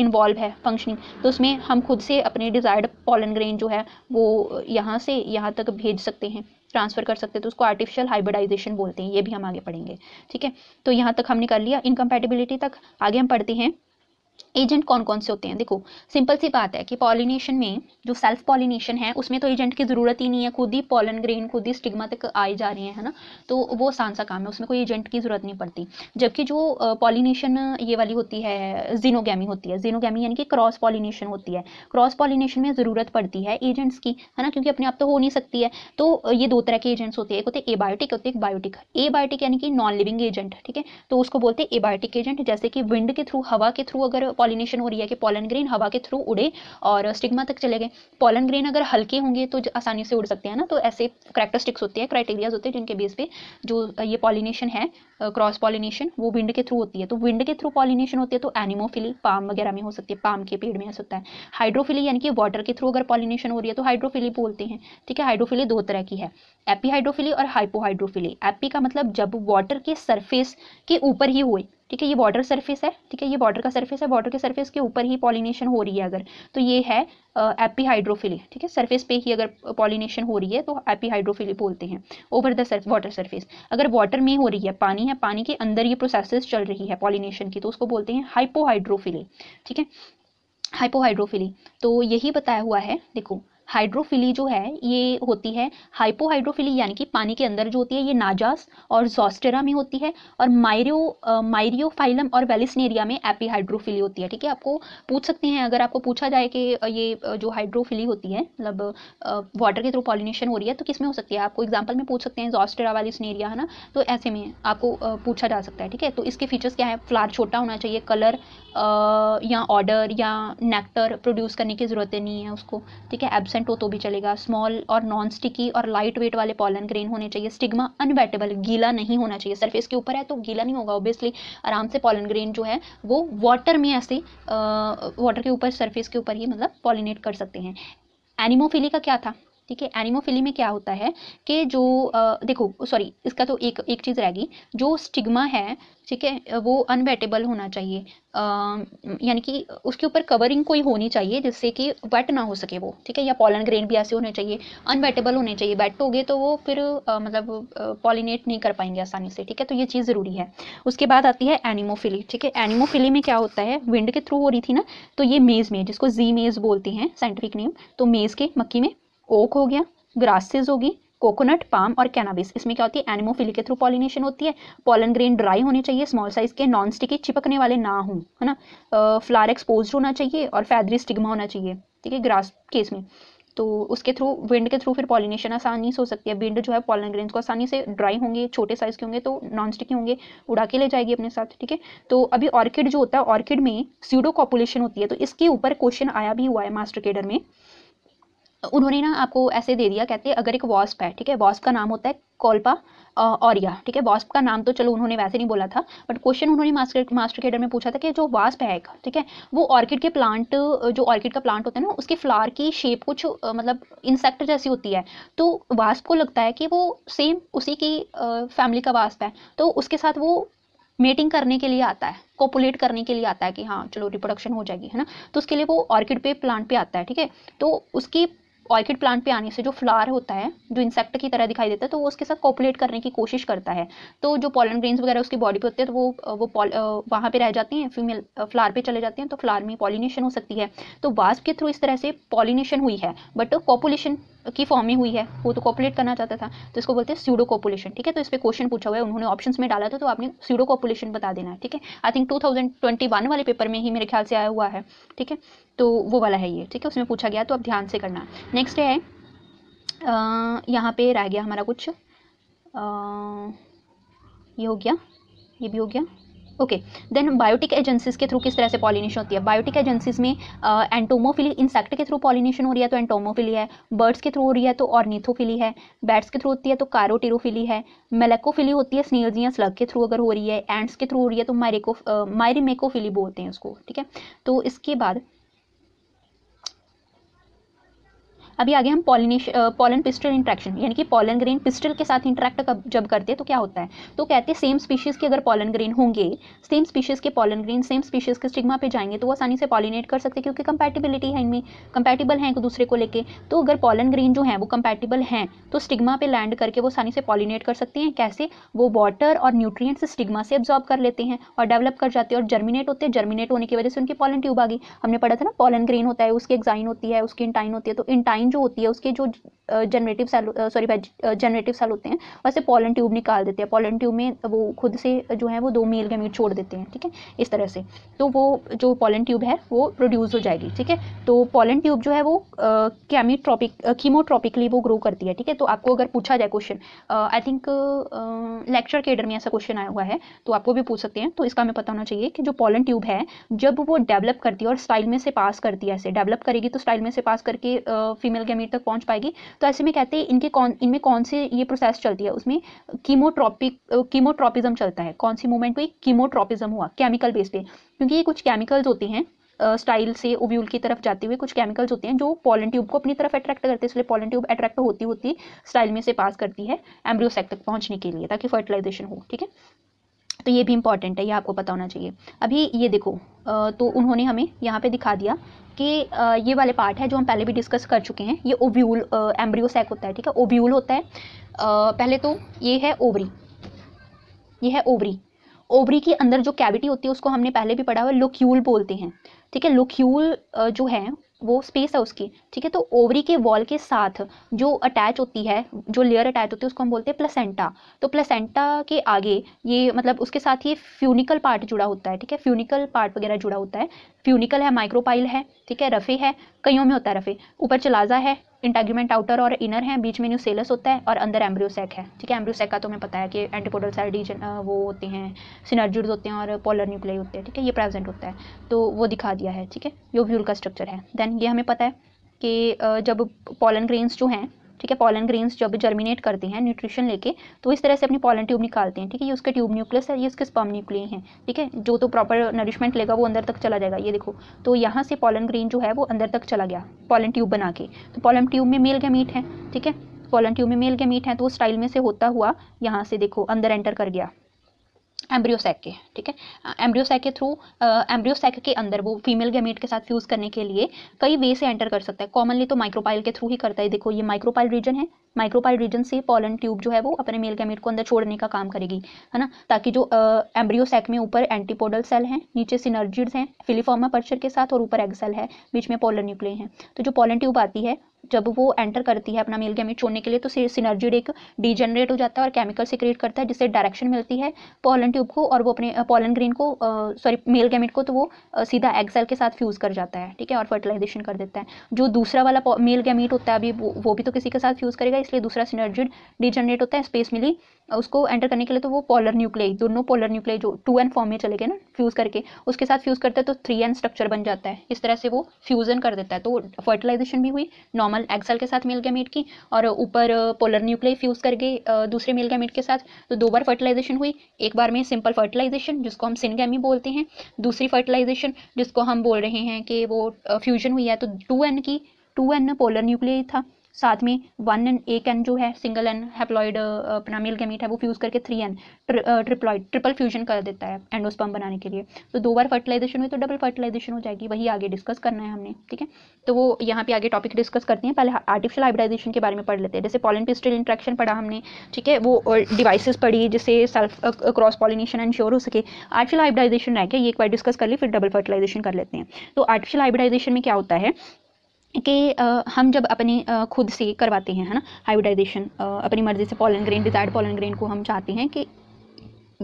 इन्वॉल्व है फंक्शनिंग तो उसमें हम खुद से अपने डिज़ायर्ड पॉलन ग्रेन जो है वो यहाँ से यहाँ तक भेज सकते हैं ट्रांसफ़र कर सकते हैं तो उसको आर्टिफिशियल हाइब्रिडाइजेशन बोलते हैं ये भी हम आगे पढ़ेंगे ठीक है तो यहाँ तक हमने कर लिया इनकम्पेटिबिलिटी तक आगे हम पढ़ते हैं एजेंट कौन कौन से होते हैं देखो सिंपल सी बात है कि पॉलिनेशन में जो सेल्फ पॉलिनेशन है उसमें तो एजेंट की ज़रूरत ही नहीं है खुद ही पॉलन ग्रेन खुद ही स्टिग्मा तक आए जा रहे हैं है ना तो वो आसान सा काम है उसमें कोई एजेंट की ज़रूरत नहीं पड़ती जबकि जो पॉलिनेशन ये वाली होती है जीनोगैमी होती है जीनोगैमी यानी कि क्रॉस पॉलिनेशन होती है क्रॉस पॉलिनेशन में ज़रूरत पड़ती है एजेंट्स की है ना क्योंकि अपने आप तो हो नहीं सकती है तो ये दो तरह के एजेंट्स होते हैं एक होते हैं एबायोटिक होते हैं बायोटिक एबायोटिक यानी कि नॉन लिविंग एजेंट ठीक है तो उसको बोलते हैं एबायोटिक एजेंट जैसे कि विंड के थ्रू हवा के थ्रू अगर पॉलिनेशन हो रही है कि पॉलन ग्रेन हवा के थ्रू उड़े और स्टिग्मा तक चले गए पॉलन ग्रेन अगर हल्के होंगे तो आसानी से उड़ सकते हैं ना तो ऐसे करैक्टरिस्टिक्स होते हैं क्राइटेरियाज होते हैं जिनके बेस पे जो ये पॉलिनेशन है क्रॉस पॉलिनेशन वो विंड के थ्रू होती है तो विंड के थ्रू पॉलिनेशन होती है तो एनिमोफिली पाम वगैरह में हो सकती है पाम के पेड़ में ऐसा होता है हाइड्रोफिली यानी कि वाटर के थ्रू अगर पॉलिनेशन हो रही है तो हाइड्रोफिली बोलते हैं ठीक है हाइड्रोफिली दो तरह की है एपी हाइड्रोफिली और हाइपोहाइड्रोफिली एपी का मतलब जब वाटर के सरफेस के ऊपर ही हुए ठीक है ये वाटर सरफेस है ठीक है ये वाटर का सरफेस है वाटर के सरफेस के ऊपर ही पॉलिनेशन हो रही है अगर तो ये है एपी हाइड्रोफिली ठीक है सरफेस पे ही अगर पॉलिनेशन हो रही है तो एपी हाइड्रोफिली बोलते हैं over the surf water surface अगर वाटर में हो रही है पानी है पानी के अंदर ये प्रोसेस चल रही है पॉलिनेशन की तो उसको बोलते हैं हाइपोहाइड्रोफिली ठीक है हाइपोहाइड्रोफिली तो यही बताया हुआ है देखो हाइड्रोफिली जो है ये होती है हाइपोहाइड्रोफिली यानी कि पानी के अंदर जो होती है ये नाजास और जोस्टेरा में होती है और मायरियो मायरियोफाइलम और वेलिसनेरिया में एपीहाइड्रोफिली होती है ठीक है आपको पूछ सकते हैं अगर आपको पूछा जाए कि ये जो हाइड्रोफिली होती है मतलब वाटर के थ्रू पॉलिनेशन हो रही है तो किस में हो सकती है आपको एग्जाम्पल में पूछ सकते हैं जोस्टेरा वेलिसनेरिया है ना तो ऐसे में आपको पूछा जा सकता है ठीक है तो इसके फीचर्स क्या है फ्लार छोटा होना चाहिए कलर या ऑर्डर या नेक्टर प्रोड्यूस करने की ज़रूरत नहीं है उसको ठीक है एब्स परसेंट हो तो भी चलेगा स्मॉल और नॉन स्टिकी और लाइट वेट वाले पॉलन ग्रेन होने चाहिए स्टिग्मा अनवेटेबल गीला नहीं होना चाहिए सरफेस के ऊपर है तो गीला नहीं होगा ऑब्वियसली आराम से पॉलन ग्रेन जो है वो वाटर में ऐसे वाटर के ऊपर सरफेस के ऊपर ही मतलब पॉलिनेट कर सकते हैं एनिमोफिली का क्या था ठीक है एनिमोफिली में क्या होता है कि जो आ, देखो सॉरी इसका तो एक एक चीज़ रहेगी जो स्टिग्मा है ठीक है वो अनवेटेबल होना चाहिए यानी कि उसके ऊपर कवरिंग कोई होनी चाहिए जिससे कि वेट ना हो सके वो ठीक है या पॉलन ग्रेन भी ऐसे होने चाहिए अनवेटेबल होने चाहिए वेट हो गए तो वो फिर आ, मतलब पॉलिनेट नहीं कर पाएंगे आसानी से ठीक है तो ये चीज़ ज़रूरी है उसके बाद आती है एनिमोफिली ठीक है एनिमोफिली में क्या होता है विंड के थ्रू हो रही थी ना तो ये मेज़ में जिसको जी मेज़ बोलते हैं साइंटिफिक नेम तो मेज़ के मक्की में ओक हो गया ग्रासेस होगी कोकोनट पाम और कैनाबिस इसमें क्या होती है एनिमोफिली के थ्रू पॉलिनेशन होती है पॉलन ग्रेन ड्राई होने चाहिए स्मॉल साइज के नॉन स्टिकी चिपकने वाले ना हों है ना फ्लार एक्सपोज होना चाहिए और फैदरी स्टिग्मा होना चाहिए ठीक है ग्रास केस में तो उसके थ्रू विंड के थ्रू फिर पॉलिनेशन आसानी से हो सकती है विंड जो है पॉलन ग्रेन को आसानी से ड्राई होंगे छोटे साइज के होंगे तो नॉन स्टिकी होंगे उड़ा के ले जाएगी अपने साथ ठीक है तो अभी ऑर्किड जो होता है ऑर्किड में सीडो कॉपुलेशन होती है तो इसके ऊपर क्वेश्चन आया भी हुआ है मास्टर केडर में उन्होंने ना आपको ऐसे दे दिया कहते हैं अगर एक वॉस्प है ठीक है वॉस्प का नाम होता है कोल्पा ऑरिया ठीक है वॉस्प का नाम तो चलो उन्होंने वैसे नहीं बोला था बट क्वेश्चन उन्होंने मास्टर मास्टर केडर में पूछा था कि जो वॉस्प है ठीक है वो ऑर्किड के प्लांट जो ऑर्किड का प्लांट होता है ना उसके फ्लावर की शेप कुछ मतलब इंसेक्ट जैसी होती है तो वास्प को लगता है कि वो सेम उसी की फैमिली का वास्प है तो उसके साथ वो मेटिंग करने के लिए आता है कोपुलेट करने के लिए आता है कि हाँ चलो रिप्रोडक्शन हो जाएगी है ना तो उसके लिए वो ऑर्किड पे प्लांट पे आता है ठीक है तो उसकी ऑर्किड प्लांट पे आने से जो फ्लावर होता है जो इंसेक्ट की तरह दिखाई देता है तो वो उसके साथ कॉपुलेट करने की कोशिश करता है तो जो पॉलन ग्रेन्स वगैरह उसकी बॉडी पे होते हैं तो वो वो वहाँ पे रह जाती हैं फीमेल फ्लावर पे चले जाते हैं तो फ्लावर में पॉलिनेशन हो सकती है तो वास्प के थ्रू इस तरह से पॉलिनेशन हुई है बट कॉपुलेशन की फॉर्म में हुई है वो तो कॉपुलेट करना चाहता था तो इसको बोलते हैं स्यूडो कॉपुलेशन ठीक है तो इस पर क्वेश्चन पूछा हुआ है उन्होंने ऑप्शन में डाला था तो आपने स्यूडो कॉपुलेशन बता देना है ठीक है आई थिंक टू वाले पेपर में ही मेरे ख्याल से आया हुआ है ठीक है तो वो वाला है ये ठीक है उसमें पूछा गया तो आप ध्यान से करना नेक्स्ट है यहाँ पे रह गया हमारा कुछ आ, ये हो गया ये भी हो गया ओके देन बायोटिक एजेंसीज के थ्रू किस तरह से पॉलिनेशन होती है बायोटिक एजेंसीज में एंटोमोफिली इंसेक्ट के थ्रू पॉलिनेशन हो रही है तो एंटोमोफिली है बर्ड्स के थ्रू हो रही है तो ऑर्निथोफिली है बैट्स के थ्रू होती है तो कारोटेरोफिली है मेलेकोफिली होती है स्नेल्स या स्लग के थ्रू अगर हो रही है एंड्स के थ्रू हो रही है तो मायरिको मायरिमेकोफिली बोलते हैं उसको ठीक है तो इसके बाद अभी आगे हम पॉलिनेश पॉलन पिस्टल इंट्रैक्शन यानी कि पॉलन ग्रेन पिस्टल के साथ इंट्रैक्ट जब करते हैं तो क्या होता है तो कहते हैं सेम स्पीशीज़ के अगर पॉलन ग्रेन होंगे सेम स्पीशीज़ के पॉलन ग्रेन सेम स्पीशीज़ के स्टिग्मा पे जाएंगे तो वो आसानी से पॉलिनेट कर सकते हैं क्योंकि कंपैटिबिलिटी है इनमें कंपैटिबल हैं एक दूसरे को लेकर तो अगर पॉलन ग्रेन जो है वो कंपैटिबल हैं तो स्टिग्मा पे लैंड करके वो आसानी से पॉलिनेट कर सकते हैं कैसे वो वाटर और न्यूट्रियट्स स्टिग्मा से एब्जॉर्ब कर लेते हैं और डेवलप कर जाते हैं और जर्मिनेट होते हैं जर्मिनेट होने की वजह से उनकी पॉलन ट्यूब आ गई हमने पढ़ा था ना पॉलन ग्रेन होता है उसकी एक्जाइन होती है उसकी इंटाइन होती है तो इंटाइन लाइन जो होती है उसके जो generative cell sorry generative cell होते हैं वैसे पॉलन ट्यूब निकाल देते हैं पॉलन ट्यूब में वो खुद से जो है वो दो मेल गैमेट छोड़ देते हैं ठीक है इस तरह से तो वो जो पॉलन ट्यूब है वो प्रोड्यूस हो जाएगी ठीक है तो पॉलन ट्यूब जो है वो कैमीट्रॉपिक कीमोट्रॉपिकली वो ग्रो करती है ठीक है तो आपको अगर पूछा जाए question I think lecture cadre में ऐसा क्वेश्चन आया हुआ है तो आपको भी पूछ सकते हैं तो इसका हमें पता होना चाहिए कि जो पॉलन ट्यूब है जब वो डेवलप करती है और स्टाइल में से पास करती है ऐसे डेवलप करेगी तो स्टाइल में से पास करके फीमेल फीमेल गैमेट तक पहुंच पाएगी तो ऐसे में कहते हैं इनके कौन इनमें कौन से ये प्रोसेस चलती है उसमें कीमोट्रॉपिक कीमोट्रॉपिज्म चलता है कौन सी मूवमेंट हुई कीमोट्रॉपिज्म हुआ केमिकल बेस पे क्योंकि ये कुछ केमिकल्स होते हैं स्टाइल uh, से ओव्यूल की तरफ जाते हुए कुछ केमिकल्स होते हैं जो पॉलन ट्यूब को अपनी तरफ अट्रैक्ट करते हैं इसलिए पॉलन ट्यूब अट्रैक्ट होती होती स्टाइल में से पास करती है एम्ब्रियोसेक तक पहुंचने के लिए ताकि फर्टिलाइजेशन हो ठीक है तो ये भी इम्पॉर्टेंट है ये आपको पता होना चाहिए अभी ये देखो तो उन्होंने हमें यहाँ पे दिखा दिया कि ये वाले पार्ट है जो हम पहले भी डिस्कस कर चुके हैं ये ओव्यूल एम्ब्रियो सैक होता है ठीक है ओव्यूल होता है पहले तो ये है ओवरी ये है ओवरी ओवरी के अंदर जो कैविटी होती है उसको हमने पहले भी पढ़ा हुआ लुक्यूल बोलते हैं ठीक है लुक्यूल जो है वो स्पेस है उसकी ठीक है तो ओवरी के वॉल के साथ जो अटैच होती है जो लेयर अटैच होती है उसको हम बोलते हैं प्लेसेंटा तो प्लेसेंटा के आगे ये मतलब उसके साथ ये फ्यूनिकल पार्ट जुड़ा होता है ठीक है फ्यूनिकल पार्ट वगैरह जुड़ा होता है फ्यूनिकल है माइक्रोपाइल है ठीक है रफे है कईयों में होता है रफे ऊपर चलाजा है इंटेगमेंट आउटर और इनर है बीच में न्यूसेलस होता है और अंदर एम्ब्रियोसेक है ठीक है एम्ब्रियोसेक का तो हमें पता है कि एंटीपोडल सेल वो होते हैं सिनर्जिड होते हैं और पोलर न्यूक्लियर होते हैं ठीक है ये प्रेजेंट होता है तो वो दिखा दिया है ठीक है योव्यूल का स्ट्रक्चर है देन ये हमें पता है कि जब पोलन ग्रेन्स जो हैं ठीक है पॉलन ग्रेन्स जब जर्मिनेट करते हैं न्यूट्रिशन लेके तो इस तरह से अपनी पॉलन ट्यूब निकालते हैं ठीक है ये उसके ट्यूब न्यूक्लियस है ये उसके स्पर्म न्यूक्लिय हैं ठीक है जो तो प्रॉपर नरिशमेंट लेगा वो अंदर तक चला जाएगा ये देखो तो यहाँ से पॉलन ग्रेन जो है वो अंदर तक चला गया पॉलन ट्यूब बना के तो पॉलन ट्यूब में मेल गैमीट है ठीक है पॉलन ट्यूब में मेल गैमीट है तो उस स्टाइल में से होता हुआ यहाँ से देखो अंदर एंटर कर गया एम्ब्रियोसैक के ठीक है एम्ब्रियोसैक के थ्रू एम्ब्रियोसैक के अंदर वो फीमेल गैमेट के साथ फ्यूज़ करने के लिए कई वे से एंटर कर सकता है कॉमनली तो माइक्रोपाइल के थ्रू ही करता है देखो ये माइक्रोपाइल रीजन है माइक्रोपाइल रीजन से पॉलन ट्यूब जो है वो अपने मेल गैमेट को अंदर छोड़ने का काम करेगी है ना ताकि जो एम्ब्रियोसैक में ऊपर एंटीपोडल सेल हैं नीचे सिनर्जिड्स हैं फिलीफॉर्मा पर्चर के साथ और ऊपर एग सेल है बीच में पॉलन न्यूक्लियन है तो जो पॉलन ट्यूब आती है जब वो एंटर करती है अपना मेल गैमेट छोड़ने के लिए तो सिनर्जी एक डीजनरेट हो जाता है और केमिकल क्रिएट करता है जिससे डायरेक्शन मिलती है पॉलन ट्यूब को और वो अपने पॉलन ग्रीन को सॉरी मेल गैमेट को तो वो सीधा एक्सेल के साथ फ्यूज़ कर जाता है ठीक है और फर्टिलाइजेशन कर देता है जो दूसरा वाला मेल गैमेट होता है अभी वो, वो भी तो किसी के साथ फ्यूज़ करेगा इसलिए दूसरा सिनर्जी डीजनरेट होता है स्पेस मिली उसको एंटर करने के लिए तो वो पोलर न्यूक्लियाई दोनों पोलर न्यूक्लियाई जो टू एन फॉर्म में चले गए ना फ्यूज़ करके उसके साथ फ्यूज़ करते हैं तो थ्री एन स्ट्रक्चर बन जाता है इस तरह से वो फ्यूज़न कर देता है तो फर्टिलाइजेशन भी हुई नॉर्मल एक्सल के साथ मेल गैमेट की और ऊपर पोलर न्यूक्लियाई फ्यूज़ करके दूसरे मेल गैमेट के साथ तो दो बार फर्टिलाइजेशन हुई एक बार में सिंपल फर्टिलाइजेशन जिसको हम सिनगैमी बोलते हैं दूसरी फर्टिलाइजेशन जिसको हम बोल रहे हैं कि वो फ्यूजन हुई है तो टू एन की टू एन पोलर न्यूक्लियाई था साथ में वन एन एक एन जो है सिंगल एन हैप्लॉइड अपना मेल गैमेट है वो फ्यूज़ करके three n triploid triple fusion कर देता है एंडोस्पम बनाने के लिए तो दो बार फर्टिलाइजेशन हुई तो डबल फर्टिलाइजेशन हो जाएगी वही आगे डिस्कस करना है हमने ठीक है तो वो यहाँ पे आगे टॉपिक डिस्कस करते हैं पहले आर्टिफिशियल हाइब्रिडाइजेशन के बारे में पढ़ लेते हैं जैसे पॉलिन पिस्टल इंट्रैक्शन पढ़ा हमने ठीक है वो डिवाइसेस पढ़ी जिससे सेल्फ क्रॉस पॉलिनेशन एंश्योर हो सके आर्टिफिशियल हाइब्रिडाइजेशन रह ये एक बार डिस्कस कर ली फिर डबल फर्टिलाइजेशन कर लेते हैं तो आर्टिफिशियल हाइब्रिडाइजेशन में क्या होता है कि हम जब अपने खुद से करवाते हैं है ना हाइब्रिडाइजेशन अपनी मर्ज़ी से pollen grain desired pollen grain को हम चाहते हैं कि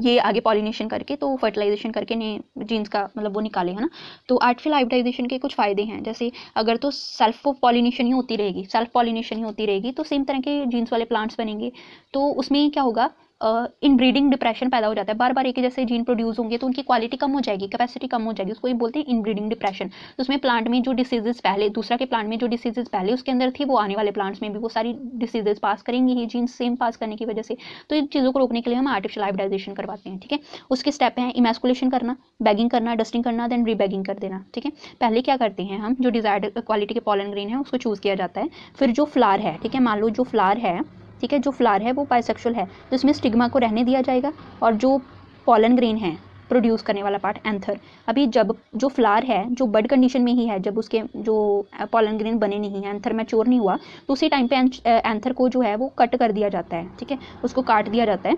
ये आगे पॉलिनेशन करके तो फर्टिलाइजेशन करके ने जीन्स का मतलब वो निकाले है ना तो आर्टिफिल हाइब्रिडाइजेशन के कुछ फ़ायदे हैं जैसे अगर तो सेल्फ पॉलिनेशन ही होती रहेगी सेल्फ पॉलिनेशन ही होती रहेगी तो सेम तरह के जीन्स वाले प्लांट्स बनेंगे तो उसमें क्या होगा इनब्रीडिंग डिप्रेशन पैदा हो जाता है बार बार एक जैसे जीन प्रोड्यूस होंगे तो उनकी क्वालिटी कम हो जाएगी कैपेसिटी कम हो जाएगी उसको ही बोलते हैं ब्रीडिंग डिप्रेशन तो उसमें प्लांट में जो डिसीजेज पहले दूसरा के प्लांट में जो डिसीजेज पहले उसके अंदर थी वो आने वाले प्लांट्स में भी वो सारी डिसीजेज पास करेंगे ही जीन सेम पास करने की वजह से तो इन चीज़ों को रोकने के लिए हम आर्टिफिशियल हाइब्रिडाइजेशन करवाते हैं ठीक है उसके स्टेप हैं इमेस्कुलेशन करना बैगिंग करना डस्टिंग करना देन रीबैगिंग कर देना ठीक है पहले क्या करते हैं हम जो डिजायर्ड क्वालिटी के पॉलन ग्रीन है उसको चूज़ किया जाता है फिर जो फ्लार है ठीक है मान लो जो फ्लार है ठीक है जो फ्लार है वो पाइसेक्शुअल है तो इसमें स्टिग्मा को रहने दिया जाएगा और जो पॉलन ग्रेन है प्रोड्यूस करने वाला पार्ट एंथर अभी जब जो फ्लावर है जो बर्ड कंडीशन में ही है जब उसके जो पॉलन ग्रेन बने नहीं हैं एंथर मैच्योर नहीं हुआ तो उसी टाइम पे एंथर को जो है वो कट कर दिया जाता है ठीक है उसको काट दिया जाता है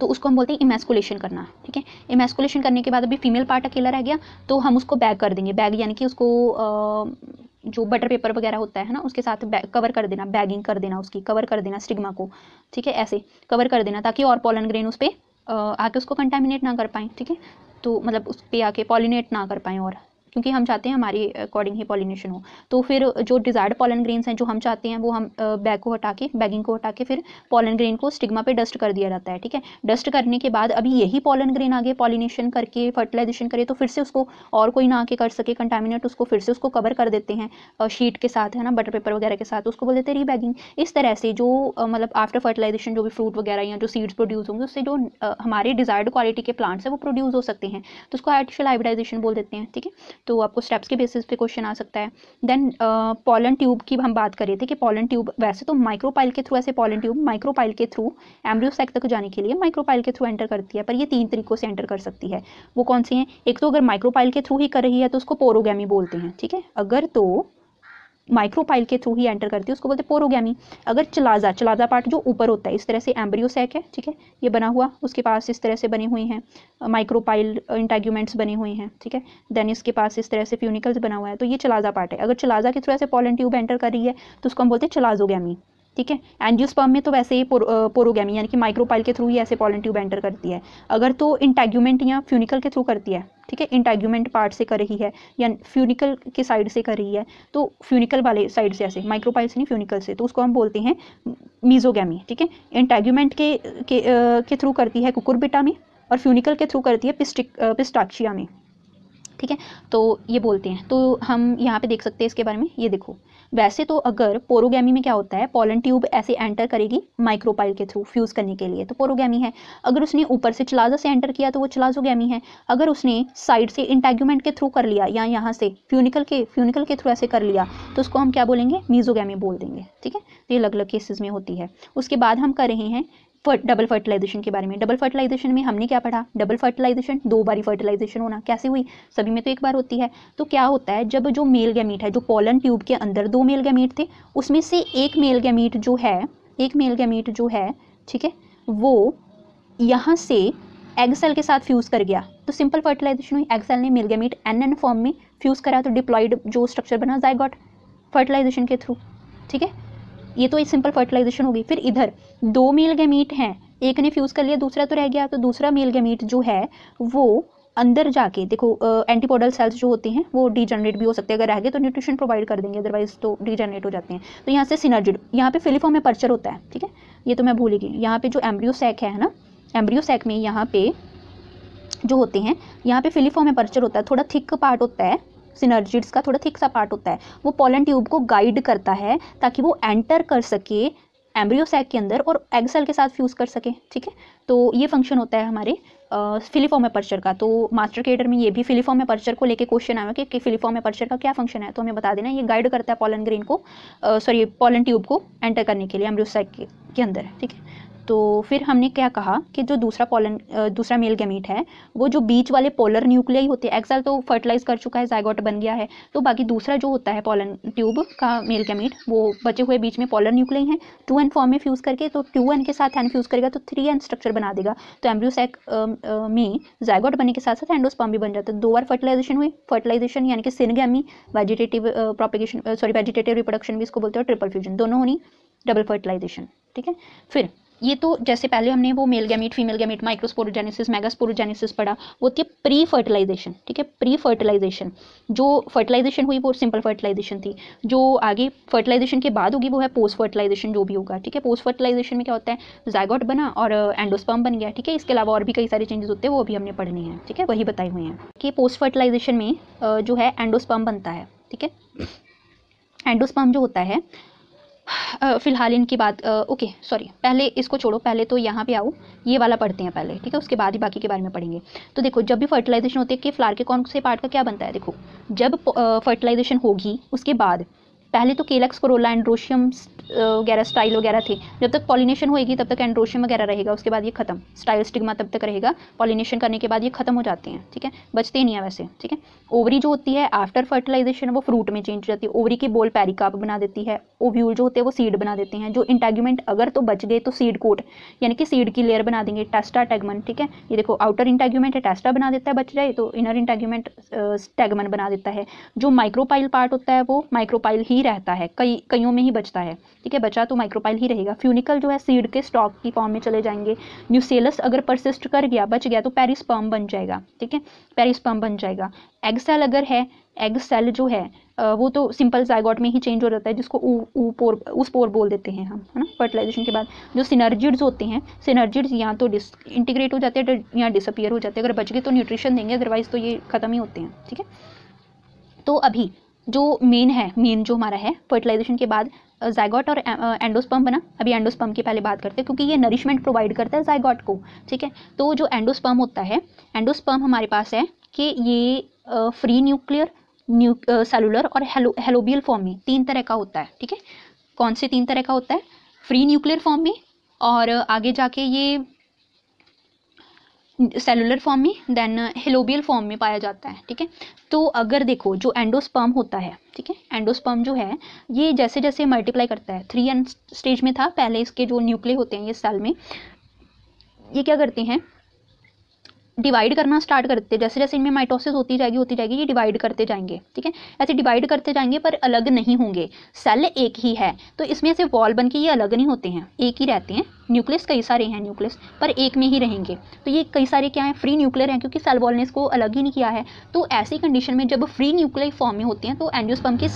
तो उसको हम बोलते हैं इमेस्कुलेशन करना ठीक है इमेस्कुलेशन करने के बाद अभी फीमेल पार्ट अकेला रह गया तो हम उसको बैग कर देंगे बैग यानी कि उसको जो बटर पेपर वगैरह होता है ना उसके साथ कवर कर देना बैगिंग कर देना उसकी कवर कर देना स्टिग्मा को ठीक है ऐसे कवर कर देना ताकि और पॉलन ग्रेन उस पर आके उसको कंटेमिनेट ना कर पाएँ ठीक है तो मतलब उस पर आके पॉलिनेट ना कर पाएँ और क्योंकि हम चाहते हैं हमारे अकॉर्डिंग ही पॉलिनेशन हो तो फिर जो डिजायर्ड पॉलन ग्रेन्स हैं जो हम चाहते हैं वो हम बैग को हटा के बैगिंग को हटा के फिर पॉलन ग्रेन को स्टिग्मा पे डस्ट कर दिया जाता है ठीक है डस्ट करने के बाद अभी यही पॉलन ग्रेन आगे पॉलिनेशन करके फर्टिलाइजेशन करे तो फिर से उसको और कोई ना आके कर सके कंटामिनेट उसको फिर से उसको कवर कर देते हैं शीट के साथ है ना बटर पेपर वगैरह के साथ उसको बोल देते हैं बैगिंग इस तरह से जो मतलब आफ्टर फर्टिलाइजेशन जो भी फ्रूट वगैरह या जो सीड्स प्रोड्यूस होंगे उससे जो हमारे डिजायर्ड क्वालिटी के प्लांट्स हैं वो प्रोड्यूस हो सकते हैं तो उसको आर्टिफिशियल हाइब्रिडाइजेशन बोल देते हैं ठीक है तो आपको स्टेप्स के बेसिस पे क्वेश्चन आ सकता है देन पॉलन ट्यूब की हम बात कर रहे थे कि पॉलन ट्यूब वैसे तो माइक्रोपाइल के थ्रू ऐसे पॉलन ट्यूब माइक्रोपाइल के थ्रू एम्ब्रियोसेक तक जाने के लिए माइक्रोपाइल के थ्रू एंटर करती है पर ये तीन तरीकों से एंटर कर सकती है वो कौन सी हैं एक तो अगर माइक्रोपाइल के थ्रू ही कर रही है तो उसको पोरोगैमी बोलते हैं ठीक है अगर तो माइक्रोपाइल के थ्रू ही एंटर करती है उसको बोलते हैं पोरोगैमी अगर चलाजा चलाजा पार्ट जो ऊपर होता है इस तरह से एम्ब्रियोसैक है ठीक है ये बना हुआ उसके पास इस तरह से बनी हुई हैं माइक्रोपाइल इंटेग्यूमेंट्स बनी हुए हैं ठीक है देन इसके पास इस तरह से फ्यूनिकल्स बना हुआ है तो ये चलाजा पार्ट है अगर चलाजा के थ्रू ऐसे पॉलन ट्यूब एंटर कर रही है तो उसको हम बोलते हैं चलाजोगैमी ठीक है एनजियोस्पर्म में तो वैसे ही पोरोगैमी यानी कि माइक्रोपाइल के थ्रू ही ऐसे पॉलन ट्यूब एंटर करती है अगर तो इंटेग्यूमेंट या फ्यूनिकल के थ्रू करती है ठीक है इंटेग्यूमेंट पार्ट से कर रही है या फ्यूनिकल के साइड से कर रही है तो फ्यूनिकल वाले साइड से ऐसे माइक्रोपाइल से नहीं फ्यूनिकल से तो उसको हम बोलते हैं मीजोगैमी ठीक है इंटेग्यूमेंट के के, के थ्रू करती है कुकुरबिटा में और फ्यूनिकल के थ्रू करती है पिस्टिक पिस्टाक्षिया में ठीक है तो ये बोलते हैं तो हम यहाँ पे देख सकते हैं इसके बारे में ये देखो वैसे तो अगर पोरोगैमी में क्या होता है पोलन ट्यूब ऐसे एंटर करेगी माइक्रोपाइल के थ्रू फ्यूज करने के लिए तो पोरोगैमी है अगर उसने ऊपर से चलाजा से एंटर किया तो वो चलाजोगैमी है अगर उसने साइड से इंटेग्यूमेंट के थ्रू कर लिया या यहाँ से फ्यूनिकल के फ्यूनिकल के थ्रू ऐसे कर लिया तो उसको हम क्या बोलेंगे मीजोगैमी बोल देंगे ठीक है तो ये अलग अलग केसेज में होती है उसके बाद हम कर रहे हैं डबल फर्टिलाइजेशन के बारे में डबल फर्टिलाइजेशन में हमने क्या पढ़ा डबल फर्टिलाइजेशन दो बारी फर्टिलाइजेशन होना कैसे हुई सभी में तो एक बार होती है तो क्या होता है जब जो मेल गैमीट है जो पोलन ट्यूब के अंदर दो मेल गैमीट थे उसमें से एक मेल गैमीट जो है एक मेल गैमीट जो है ठीक है वो यहाँ से एग सेल के साथ फ्यूज़ कर गया तो सिंपल फर्टिलाइजेशन हुई एग सेल ने male gamete n n form में फ्यूज़ करा तो डिप्लॉयड जो स्ट्रक्चर बना जाएगा फर्टिलाइजेशन के थ्रू ठीक है ये तो एक सिंपल फर्टिलाइजेशन होगी फिर इधर दो मेल गैमीट हैं एक ने फ्यूज़ कर लिया दूसरा तो रह गया तो दूसरा मेल गैमीट जो है वो अंदर जाके देखो एंटीपोडल सेल्स जो होते हैं वो डीजनरेट भी हो सकते हैं अगर रह गए तो न्यूट्रिशन प्रोवाइड कर देंगे अदरवाइज तो डीजनरेट हो जाते हैं तो यहाँ से सिनर्जिड यहाँ पे फिलिफॉर्म में पर्चर होता है ठीक है ये तो मैं भूल गई यहाँ पे जो एम्ब्रियो सैक है ना एम्ब्रियो सैक में यहाँ पे जो होते हैं यहाँ पे फिलिफॉर्म में पर्चर होता है थोड़ा थिक पार्ट होता है सिनर्जिड्स का थोड़ा थिक सा पार्ट होता है वो पोलन ट्यूब को गाइड करता है ताकि वो एंटर कर सके एम्ब्रियोसैक के अंदर और एग सेल के साथ फ्यूज़ कर सके ठीक है तो ये फंक्शन होता है हमारे फिलीफॉर्म एपर्चर का तो मास्टर केडर में ये भी फिलीफॉर्म एपर्चर को लेके क्वेश्चन आया कि, कि फिलीफॉर्म एपर्चर का क्या फंक्शन है तो हमें बता देना ये गाइड करता है पॉलन ग्रीन को सॉरी पॉलन ट्यूब को एंटर करने के लिए एम्ब्रियोसैक के, के अंदर ठीक है तो फिर हमने क्या कहा कि जो दूसरा पोलन दूसरा मेल गैमेट है वो जो बीच वाले पोलर न्यूक्लियाई होते हैं एक्सल तो फर्टिलाइज कर चुका है जायगोट बन गया है तो बाकी दूसरा जो होता है पोलन ट्यूब का मेल गैमेट वो बचे हुए बीच में पोलर न्यूक्लियाई है टू एन फॉर्म में फ्यूज़ करके तो टू एन के साथ एन फ्यूज़ करेगा तो थ्री एन स्ट्रक्चर बना देगा तो एम्ब्रियोसैक में जायगोट बनने के साथ साथ एंडोस्पर्म भी बन जाता है दो बार फर्टिलाइजेशन हुई फर्टिलाइजेशन यानी कि syngamy vegetative propagation sorry vegetative reproduction भी इसको बोलते हैं ट्रिपल फ्यूजन दोनों होनी डबल फर्टिलाइजेशन ठीक है फिर ये तो जैसे पहले हमने वो male gamete female gamete microsporogenesis megasporogenesis पढ़ा वो थी प्री फर्टिलाइजेशन ठीक है प्री फर्टिलाइजेशन जो फर्टिलाइजेशन हुई वो सिंपल फर्टिलाइजेशन थी जो आगे फर्टिलाइजेशन के बाद होगी वो है पोस्ट फर्टिलाइजेशन जो भी होगा ठीक है पोस्ट फर्टिलाइजेशन में क्या होता है जैगोट बना और एंडोस्पर्म बन गया ठीक है इसके अलावा और भी कई सारे चेंजेस होते हैं वो भी हमने पढ़ने हैं ठीक है वही बताए हुए हैं कि पोस्ट फर्टिलाइजेशन में जो है एंडोस्पर्म बनता है ठीक है एंडोस्पर्म जो होता है फ़िलहाल इनकी बात ओके सॉरी पहले इसको छोड़ो पहले तो यहाँ पे आओ ये वाला पढ़ते हैं पहले ठीक है उसके बाद ही बाकी के बारे में पढ़ेंगे तो देखो जब भी फर्टिलाइजेशन होती है कि फ्लार के कौन से पार्ट का क्या बनता है देखो जब फर्टिलाइजेशन होगी उसके बाद पहले तो केलक्स करोला एंड्रोशियम वगैरह स्टाइल वगैरह थे जब तक पॉलिनेशन होएगी तब तक एंड्रोशियम वगैरह रहेगा उसके बाद ये खत्म स्टाइल स्टिग्मा तब तक रहेगा पॉलिनेशन करने के बाद ये खत्म हो जाते हैं ठीक है बचते नहीं है वैसे ठीक है ओवरी जो होती है आफ्टर फर्टिलाइजेशन वो फ्रूट में चेंज हो जाती है ओवरी की बोल पैरिकाप बना देती है ओव्यूल जो होते हैं वो सीड बना देते हैं जो इंटेगमेंट अगर तो बच गए तो सीड कोट यानी कि सीड की लेयर बना देंगे टेस्टा टैगमन ठीक है ये देखो आउटर इंटेगमेंट है टेस्टा बना देता है बच जाए तो इनर इंटेगमेंट टैगमन बना देता है जो माइक्रोपाइल पार्ट होता है वो माइक्रोपाइल ही रहता है कई कईयों में ही बचता है ठीक है बचा तो माइक्रोपाइल ही रहेगा फ्यूनिकल जो है सीड के स्टॉक की फॉर्म में चले जाएंगे न्यूसेलस अगर परसिस्ट कर गया बच गया तो पेरिस्पर्म बन जाएगा ठीक है पेरिस्पर्म बन जाएगा एग सेल अगर है एग सेल जो है वो तो सिंपल जायगॉट में ही चेंज हो जाता है जिसको ऊ ऊ पोर उस पोर बोल देते हैं हम है ना फर्टिलाइजेशन के बाद जो सिनर्जिड्स होते हैं सिनर्जिड्स या तो डिस इंटीग्रेट हो जाते हैं तो या डिसअपियर हो जाते हैं अगर बच गए तो न्यूट्रिशन देंगे अदरवाइज तो ये ख़त्म ही होते हैं ठीक है तो अभी जो मेन है मेन जो हमारा है फर्टिलाइजेशन के बाद जायगॉट और एंडोस्पम बना अभी एंडोस्पम की पहले बात करते हैं क्योंकि ये नरिशमेंट प्रोवाइड करता है जायगॉट को ठीक है तो जो एंडोस्पम होता है एंडोस्पम हमारे पास है कि ये फ्री न्यूक्लियर न्यू सेलुलर और हेलो हेलोबियल फॉर्म में तीन तरह का होता है ठीक है कौन से तीन तरह का होता है फ्री न्यूक्लियर फॉर्म में और आगे जाके ये सेलुलर फॉर्म में देन uh, हेलोबियल फॉर्म में पाया जाता है ठीक है तो अगर देखो जो एंडोस्पर्म होता है ठीक है एंडोस्पर्म जो है ये जैसे जैसे मल्टीप्लाई करता है थ्री एंड स्टेज में था पहले इसके जो न्यूक्लियर होते हैं ये सेल में ये क्या करते हैं डिवाइड करना स्टार्ट करते हैं जैसे जैसे इनमें माइटोसिस होती जाएगी होती जाएगी ये डिवाइड करते जाएंगे ठीक है ऐसे डिवाइड करते जाएंगे पर अलग नहीं होंगे सेल एक ही है तो इसमें ऐसे वॉल बन के ये अलग नहीं होते हैं एक ही रहते हैं न्यूक्लियस कई सारे हैं न्यूक्लियस पर एक में ही रहेंगे तो ये कई सारे क्या हैं फ्री न्यूक्लियर हैं क्योंकि सेलबॉल ने इसको अलग ही नहीं किया है तो ऐसी कंडीशन में जब फ्री न्यूक्लियर फॉर्म में होते हैं तो एंडियोस्पम के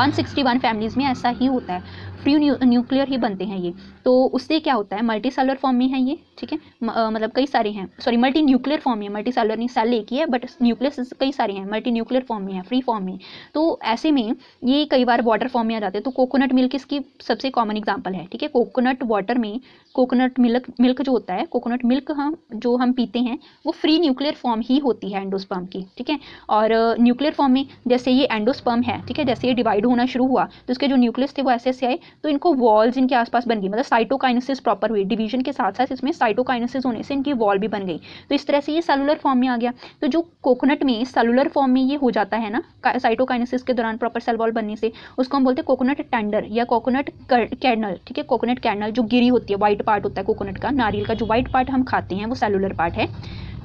वन सिक्सटी वन फैमिलीज़ में ऐसा ही होता है फ्री न्यूक्लियर ही बनते हैं ये तो उससे क्या होता है मल्टी सेलर फॉर्म में है ये ठीक है मतलब कई सारे हैं सॉरी मल्टी न्यूक्लियर फॉर्म में मल्टी सेलर नहीं सेल एक ही है बट न्यूक्लियस कई सारे हैं मल्टी न्यूक्लियर फॉर्म में है फ्री फॉर्म में तो ऐसे में ये कई बार वाटर फॉर्म में आ जाते हैं तो कोकोनट मिल्क इसकी सबसे कॉमन एग्जाम्पल है ठीक है कोकोनट वाटर में कोकोनट मिल्क मिल्क जो होता है कोकोनट मिल्क हम जो हम पीते हैं वो फ्री न्यूक्लियर फॉर्म ही होती है एंडोस्पर्म की ठीक है और न्यूक्लियर uh, फॉर्म में जैसे ये एंडोस्पर्म है ठीक है जैसे ये डिवाइड होना शुरू हुआ तो इसके जो न्यूक्लियस थे वो ऐसे ऐसे आए तो इनको वॉल्स इनके आसपास बन गई मतलब साइटोकाइनोसिस प्रॉपर हुई डिवीजन के साथ साथ इसमें साइटोकाइनोसिस होने से इनकी वॉल भी बन गई तो इस तरह से ये सेलुलर फॉर्म में आ गया तो जो कोकोनट में सेलुलर फॉर्म में ये हो जाता है ना साइटोकाइनोसिस के दौरान प्रॉपर सेल वॉल बनने से उसको हम बोलते हैं कोकोनट टेंडर या कोकोनट कैनल ठीक है कोकोनट कैनल जो गिरी होती है वाइट वाइट पार्ट होता है कोकोनट का नारियल का जो वाइट पार्ट हम खाते हैं वो सेलुलर पार्ट है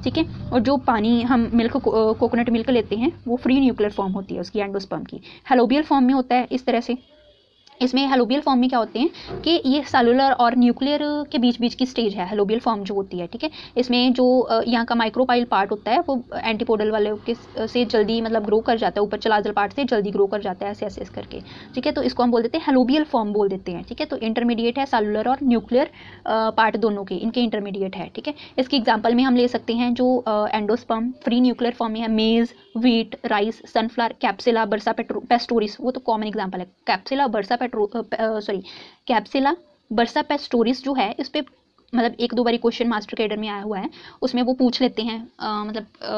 ठीक है और जो पानी हम मिल्क कोकोनट मिल्क लेते हैं वो फ्री न्यूक्लियर फॉर्म होती है उसकी एंडोस्पर्म की हेलोबियल फॉर्म में होता है इस तरह से इसमें हेलोबियल फॉर्म में क्या होते हैं कि ये सेलुलर और न्यूक्लियर के बीच बीच की स्टेज है हेलोबियल फॉर्म जो होती है ठीक है इसमें जो यहाँ का माइक्रोपाइल पार्ट होता है वो एंटीपोडल वाले के से जल्दी मतलब ग्रो कर जाता है ऊपर चलाजल पार्ट से जल्दी ग्रो कर जाता है ऐसे ऐसे करके ठीक है तो इसको हम बोल देते हैं हेलोबियल फॉर्म बोल देते हैं ठीक है तो इंटरमीडिएट है सेलुलर और न्यूक्लियर पार्ट दोनों के इनके इंटरमीडिएट है ठीक है इसकी एग्जाम्पल में हम ले सकते हैं जो एंडोस्पम फ्री न्यूक्लियर फॉर्म में है मेज वीट राइस सनफ्लावर कैप्सिला बरसा पेस्टोरिस वो तो कॉमन एग्जाम्पल है कैप्सिला बरसा पेट्रो सॉरी कैप्सिला बर्सा पेस्टोरिस जो है इस पर मतलब एक दो बारी क्वेश्चन मास्टर कैडर में आया हुआ है उसमें वो पूछ लेते हैं आ, मतलब आ,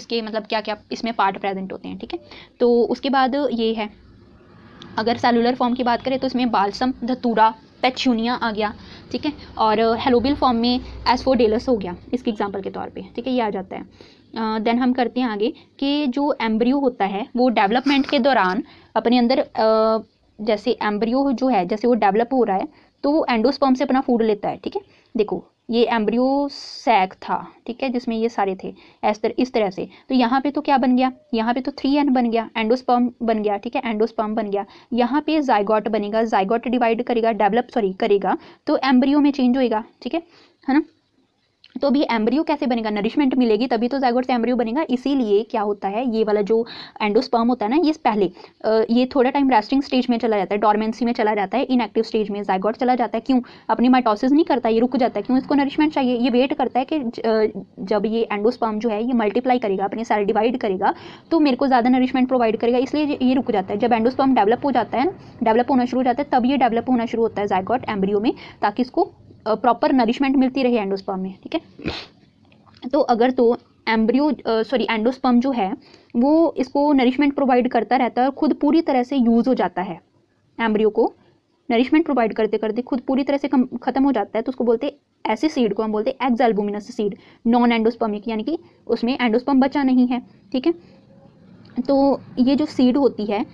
इसके मतलब क्या क्या इसमें पार्ट प्रेजेंट होते हैं ठीक है तो उसके बाद ये है अगर सेलुलर फॉर्म की बात करें तो इसमें बालसम धतूरा पैचूनिया आ गया ठीक है और हेलोबिल फॉर्म में एसफोडेलस हो गया इसके एग्जाम्पल के तौर पर ठीक है ये आ जाता है देन हम करते हैं आगे कि जो एम्ब्रियो होता है वो डेवलपमेंट के दौरान अपने अंदर जैसे एम्ब्रियो जो है जैसे वो डेवलप हो रहा है तो वो एंडोस्पर्म से अपना फूड लेता है ठीक है देखो ये एम्ब्रियो सैक था ठीक है जिसमें ये सारे थे इस तरह इस तरह से तो यहाँ पे तो क्या बन गया यहाँ पे तो थ्री एन बन गया एंडोस्पर्म बन गया ठीक है एंडोस्पर्म बन गया यहाँ पे जाइगॉट बनेगा जाइगॉट डिवाइड करेगा डेवलप सॉरी करेगा तो एम्ब्रियो में चेंज होएगा ठीक है है ना तो भी एम्ब्रियो कैसे बनेगा नरिशमेंट मिलेगी तभी तो जैगोट से एम्ब्रियो बनेगा इसीलिए क्या होता है ये वाला जो एंडोस्पर्म होता है ना ये पहले ये थोड़ा टाइम रेस्टिंग स्टेज में चला जाता है डॉर्मेंसी में चला जाता है इनएक्टिव स्टेज में जैगोट चला जाता है क्यों अपनी माइटोसिस नहीं करता ये रुक जाता है क्यों इसको नरिशमेंट चाहिए ये वेट करता है कि जब ये एंडोस्पर्म जो है ये मल्टीप्लाई करेगा अपने सेल डिवाइड करेगा तो मेरे को ज़्यादा नरिशमेंट प्रोवाइड करेगा इसलिए ये रुक जाता है जब एंडोस्पर्म डेवलप हो जाता है ना डेवलप होना शुरू हो जाता है तब ये डेवलप होना शुरू होता है जैगोट एम्ब्रियो में ताकि इसको प्रॉपर नरिशमेंट मिलती रहे एंडोस्पर्म में ठीक है तो अगर तो एम्ब्रियो सॉरी एंडोस्पर्म जो है वो इसको नरिशमेंट प्रोवाइड करता रहता है और खुद पूरी तरह से यूज़ हो जाता है एम्ब्रियो को नरिशमेंट प्रोवाइड करते करते खुद पूरी तरह से खत्म हो जाता है तो उसको बोलते हैं ऐसे सीड को हम बोलते हैं एक्सएल्बुमिनस सीड नॉन एंडोस्पर्मिक यानी कि उसमें एंडोस्पर्म बचा नहीं है ठीक है तो ये जो सीड होती है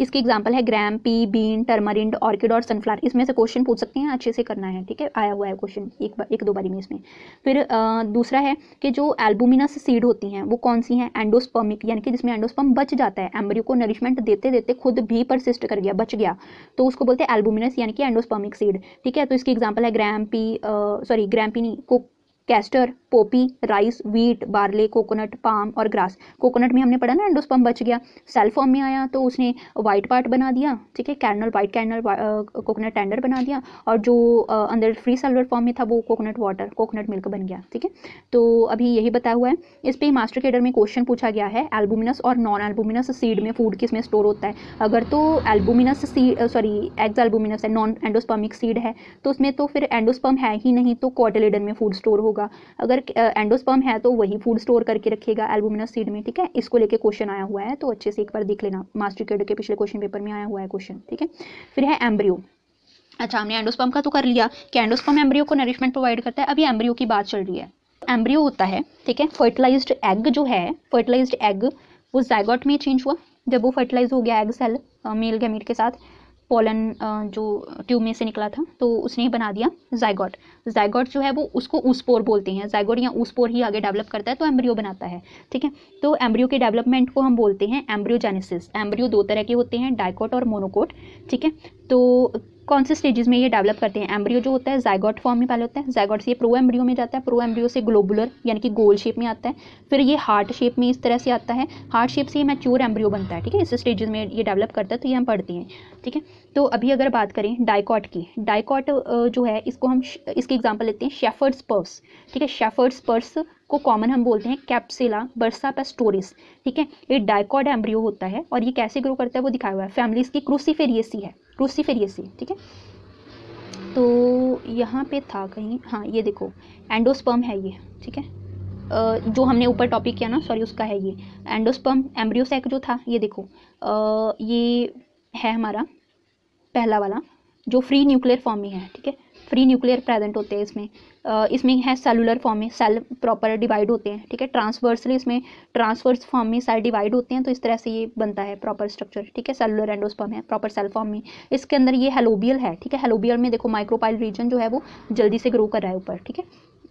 इसकी एग्जाम्पल है gram pea bean tamarind orchid और सनफ्लावर इसमें से क्वेश्चन पूछ सकते हैं अच्छे से करना है ठीक है आया हुआ है क्वेश्चन एक बार एक दो बारी में इसमें फिर आ, दूसरा है कि जो एल्बुमिनस सीड होती हैं वो कौन सी हैं एंडोस्पर्मिक यानी कि जिसमें एंडोस्पर्म बच जाता है एम्ब्रियो को नरिशमेंट देते देते खुद भी परसिस्ट कर गया बच गया तो उसको बोलते हैं एल्बुमिनस यानी कि एंडोस्पर्मिक सीड ठीक है तो इसकी एग्जाम्पल है gram pea sorry gram pea नहीं को castor poppy rice wheat barley coconut palm और ग्रास कोकोनट में हमने पढ़ा ना एंडोस्पम बच गया सेल फॉर्म में आया तो उसने वाइट पार्ट बना दिया ठीक है kernel white kernel coconut tender बना दिया और जो आ, अंदर फ्री सेलर फॉर्म में था वो कोकोनट वाटर कोकोनट मिल्क बन गया ठीक है तो अभी यही बताया हुआ है इस पर मास्टर केडर में क्वेश्चन पूछा गया है एल्बुमिनस और नॉन एल्बुमिनस सीड में फूड किस में स्टोर होता है अगर तो albuminous seed sorry ex albuminous है नॉन एंडोस्पमिक सीड है तो उसमें तो फिर एंडोस्पम है ही नहीं तो कॉटेलेडन में फूड स्टोर होगा अगर अगर एंडोस्पर्म है तो वही फूड स्टोर करके रखेगा एल्बुमिनस सीड में ठीक है इसको लेके क्वेश्चन आया हुआ है तो अच्छे से एक बार देख लेना मास्टर केड के पिछले क्वेश्चन पेपर में आया हुआ है क्वेश्चन ठीक है फिर है एम्ब्रियो अच्छा हमने एंडोस्पर्म का तो कर लिया कि एंडोस्पर्म एम्ब्रियो को नरिशमेंट प्रोवाइड करता है अभी एम्ब्रियो की बात चल रही है एम्ब्रियो होता है ठीक है फर्टिलाइज एग जो है फर्टिलाइज एग वो जैगॉट में चेंज हुआ जब वो फर्टिलाइज हो गया एग सेल मेल गैमीट के साथ पोलन जो ट्यूब में से निकला था तो उसने बना दिया जायगॉट जायगॉट जो है वो उसको ऊसपोर बोलते हैं जायगॉट या ऊसपोर ही आगे डेवलप करता है तो एम्ब्रियो बनाता है ठीक है तो एम्ब्रियो के डेवलपमेंट को हम बोलते हैं एम्ब्रियोजेनेसिस एम्ब्रियो दो तरह के होते हैं डायकोट और मोनोकोट ठीक है तो कौन से स्टेजेस में ये डेवलप करते हैं एम्ब्रियो जो होता है जायगॉट फॉर्म में पहले होता है जायगॉट से ये प्रो एम्ब्रियो में जाता है प्रो एम्ब्रियो से ग्लोबुलर यानी कि गोल शेप में आता है फिर ये हार्ट शेप में इस तरह से आता है हार्ट शेप से ये मैच्योर एम्ब्रियो बनता है ठीक है इस स्टेजेस में ये डेवलप करता है तो ये हम पढ़ते हैं ठीक है तो अभी अगर बात करें डाइकॉट की डाइकॉट जो है इसको हम इसकी एग्जांपल लेते हैं शेफर्ड्स पर्स ठीक है शेफर्ड्स पर्स को कॉमन हम बोलते हैं कैप्सिला बर्सा पेस्टोरिस ठीक है ये डाइकॉड एम्ब्रियो होता है और ये कैसे ग्रो करता है वो दिखाया हुआ है फैमिली इसकी क्रूसीफेरियसी है क्रूसीफेरियसी ठीक है तो यहाँ पे था कहीं हाँ ये देखो एंडोस्पर्म है ये ठीक है जो हमने ऊपर टॉपिक किया ना सॉरी उसका है ये एंडोस्पर्म एम्ब्रियोसैक जो था ये देखो ये है हमारा पहला वाला जो फ्री न्यूक्लियर फॉर्म में है ठीक है फ्री न्यूक्लियर प्रेजेंट होते हैं इसमें इसमें है सेलुलर फॉर्म में सेल प्रॉपर डिवाइड होते हैं ठीक है ट्रांसवर्सली इसमें ट्रांसवर्स फॉर्म में सेल डिवाइड होते हैं तो इस तरह से ये बनता है प्रॉपर स्ट्रक्चर ठीक है सेलुलर एंडोस्पर्म है प्रॉपर सेल फॉर्म में इसके अंदर ये हेलोबियल है ठीक है हेलोबियल में देखो माइक्रोपाइल रीजन जो है वो जल्दी से ग्रो कर रहा है ऊपर ठीक है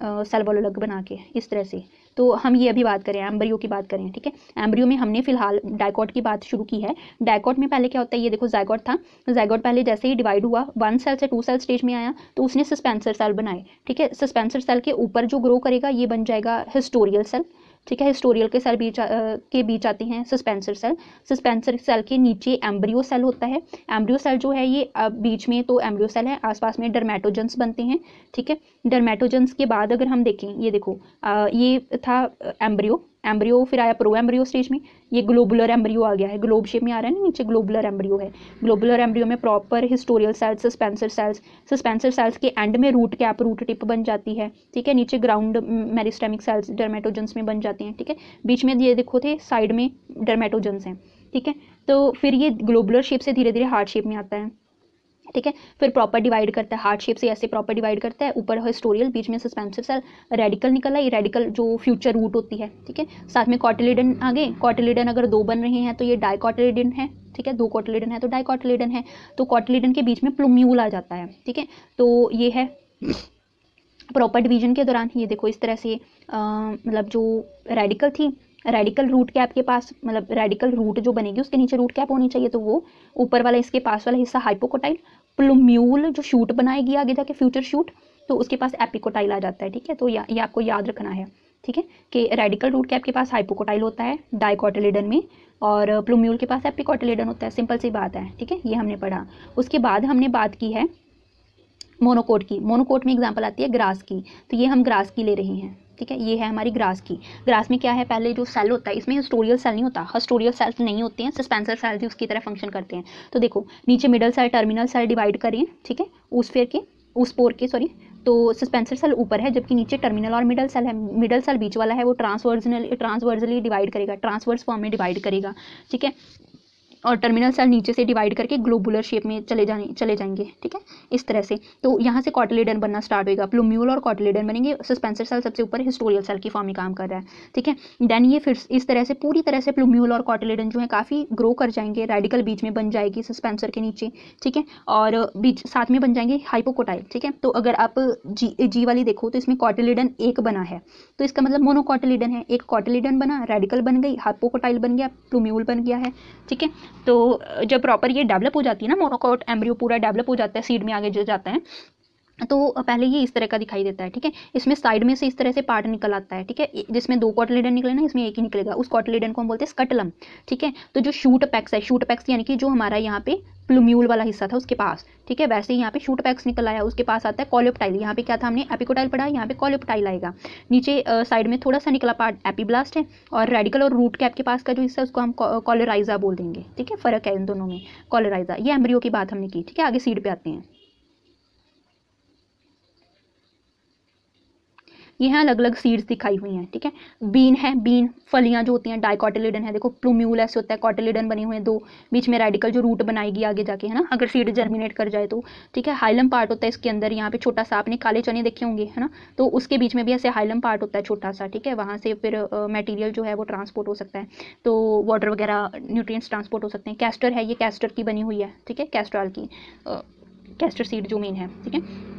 सेल अलग बना के इस तरह से तो हम ये अभी बात करें एम्ब्रियो की बात करें ठीक है एम्ब्रियो में हमने फिलहाल डायकॉट की बात शुरू की है डायकॉट में पहले क्या होता है ये देखो जैगॉट था जैगॉट पहले जैसे ही डिवाइड हुआ वन सेल से टू सेल स्टेज में आया तो उसने सस्पेंसर सेल बनाए ठीक है सस्पेंसर सेल के ऊपर जो ग्रो करेगा ये बन जाएगा हिस्टोरियल सेल ठीक है हिस्टोरियल के सेल बीच आ, के बीच आते हैं सस्पेंसर सेल सस्पेंसर सेल के नीचे एम्ब्रियो सेल होता है एम्ब्रियो सेल जो है ये बीच में तो एम्ब्रियो सेल है आसपास में डर्मेटोजेंस बनते हैं ठीक है डर्मेटोजेंस के बाद अगर हम देखें ये देखो आ, ये था एम्ब्रियो एम्ब्रियो फिर आया प्रो एम्ब्रियो स्टेज में ये ग्लोबुलर एम्ब्रियो आ गया है ग्लोब शेप में आ रहा है ना नीचे ग्लोबुलर एम्ब्रियो है ग्लोबुलर एम्ब्रियो में प्रॉपर हिस्टोरियल cells suspensor cells suspensor cells के एंड में रूट कैप रूट टिप बन जाती है ठीक है नीचे ग्राउंड मेरिस्टेमिक सेल्स डर्मेटोजेंस में बन जाते हैं ठीक है बीच में ये देखो थे साइड में डर्मेटोजेंस हैं ठीक है तो फिर ये ग्लोबुलर शेप से धीरे धीरे हार्ड शेप में आता है ठीक है फिर प्रॉपर डिवाइड करता है हार्ड शेप से ऐसे प्रॉपर डिवाइड करता है ऊपर हिस्टोरियल बीच में सस्पेंसिव सेल रेडिकल निकल आई रेडिकल जो फ्यूचर रूट होती है ठीक है साथ में कॉटिलिडन आ गए कॉटिलिडन अगर दो बन रहे हैं तो ये डाइकॉटिलिडन है ठीक है दो कॉटिलिडन है तो डाइकॉटिलिडन है तो कॉटिलिडन के बीच में प्लूम्यूल आ जाता है ठीक है तो ये है प्रॉपर डिवीजन के दौरान ये देखो इस तरह से मतलब जो रेडिकल थी रेडिकल रूट कैप के पास मतलब रेडिकल रूट जो बनेगी उसके नीचे रूट कैप होनी चाहिए तो वो ऊपर वाला इसके पास वाला हिस्सा हाइपोकोटाइल प्लोम्यूल जो शूट बनाएगी आगे जाके फ्यूचर शूट तो उसके पास एपिकोटाइल आ जाता है ठीक है तो या, ये आपको याद रखना है ठीक है कि रेडिकल रूट के आपके पास हाइपोकोटाइल होता है डाइकोटिलेडन में और प्लोम्यूल के पास एपिकोटिलेडन होता है सिंपल सी बात है ठीक है ये हमने पढ़ा उसके बाद हमने बात की है मोनोकोट की मोनोकोट में एग्जाम्पल आती है ग्रास की तो ये हम ग्रास की ले रहे हैं ठीक है ये है हमारी ग्रास की ग्रास में क्या है पहले जो सेल होता है इसमें हस्टोरियल सेल नहीं होता हस्टोरियल सेल्स नहीं होते हैं सस्पेंसर सेल्स ही उसकी तरह फंक्शन करते हैं तो देखो नीचे middle cell terminal cell divide करें ठीक है उस फेयर के उस पोर के सॉरी तो सस्पेंसर सेल ऊपर है जबकि नीचे टर्मिनल और मिडल सेल है मिडल सेल बीच वाला है वो ट्रांसवर्जनल ट्रांसवर्जली डिवाइड करेगा ट्रांसवर्स फॉर्म में डिवाइड करेगा ठीक है और टर्मिनल सेल नीचे से डिवाइड करके ग्लोबुलर शेप में चले जाने चले जाएंगे ठीक है इस तरह से तो यहाँ से कॉटलेडन बनना स्टार्ट होगा प्लोम्यूल और कॉटलेडन बनेंगे सस्पेंसर सेल सबसे ऊपर हिस्टोरियल सेल की फॉर्म में काम कर रहा है ठीक है देन ये फिर इस तरह से पूरी तरह से प्लूम्यूल और कॉटलेडन जो है काफ़ी ग्रो कर जाएंगे रेडिकल बीच में बन जाएगी सस्पेंसर के नीचे ठीक है और बीच साथ में बन जाएंगे हाइपोकोटाइल ठीक है तो अगर आप जी जी वाली देखो तो इसमें कॉटलेडन एक बना है तो इसका मतलब मोनोकॉटलेडन है एक कॉटलेडन बना रेडिकल बन गई हाइपोकोटाइल बन गया प्लूम्यूल बन गया है ठीक है तो जब प्रॉपर ये डेवलप हो जाती है ना मोनोकॉट एम्ब्रियो पूरा डेवलप हो जाता है सीड में आगे जो जाते हैं तो पहले ये इस तरह का दिखाई देता है ठीक है इसमें साइड में से इस तरह से पार्ट निकल आता है ठीक है जिसमें दो कॉटलीडन निकले ना इसमें एक ही निकलेगा उस कॉटलीडन को हम बोलते हैं स्कटलम ठीक है तो जो शूट पैक्स है शूट पैक्स यानी कि जो हमारा यहाँ पे प्लूम्यूल वाला हिस्सा था उसके पास ठीक है वैसे ही यहाँ पे शूट पैक्स निकल आया उसके पास आता है कॉलियोपटाइल यहाँ पे क्या था हमने एपिकोटाइल पढ़ा यहाँ पे कॉलियोपटाइल आएगा नीचे साइड में थोड़ा सा निकला पार्ट एपीब्लास्ट है और रेडिकल और रूट कैप के पास का जो हिस्सा है उसको हम कॉलराइजा बोल देंगे ठीक है फर्क है इन दोनों में कॉलराइजा ये एम्ब्रियो की बात हमने की ठीक है आगे सीड पे आते हैं ये हैं अलग अलग सीड्स दिखाई हुई हैं ठीक है बीन है बीन फलियाँ जो होती हैं डाइकॉटिलिडन है देखो प्लूम्यूल ऐसे होता है कॉटिलिडन बने हुए हैं दो बीच में रेडिकल जो रूट बनाएगी आगे जाके है ना अगर सीड जर्मिनेट कर जाए तो ठीक है हाइलम पार्ट होता है इसके अंदर यहाँ पे छोटा सा आपने काले चने देखे होंगे है ना तो उसके बीच में भी ऐसे हाइलम पार्ट होता है छोटा सा ठीक है वहाँ से फिर मटीरियल जो है वो ट्रांसपोर्ट हो सकता है तो वाटर वगैरह न्यूट्रिएंट्स ट्रांसपोर्ट हो सकते हैं कैस्टर है ये कैस्टर की बनी हुई है ठीक है कैस्ट्रॉल की कैस्टर सीड जो मेन है ठीक है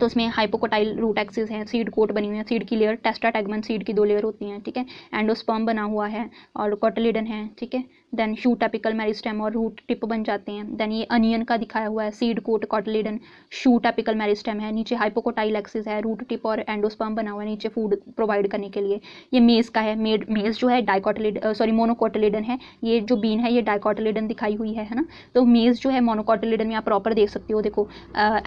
तो उसमें हाइपोकोटाइल रूट एक्सिस हैं सीड कोट बनी हुई है सीड की लेयर टेस्टा टैगमन सीड की दो लेयर होती हैं ठीक है एंडोस्पर्म बना हुआ है और कॉटलिडन है ठीक है देन शूट एपिकल मेरिस्टेम और रूट टिप बन जाते हैं देन ये अनियन का दिखाया हुआ है seed coat cotyledon shoot apical meristem है नीचे हाइपोकोटाइल एक्सिस है रूट टिप और एंडोस्पर्म बना हुआ है नीचे फूड प्रोवाइड करने के लिए ये मेज़ का है मेड मेज़ जो है डाइकॉटलेड सॉरी मोनोकोटलेडन है ये जो बीन है ये डाइकॉटलेडन दिखाई हुई है है ना तो मेज़ जो है मोनोकोटलेडन में आप प्रॉपर देख सकते हो देखो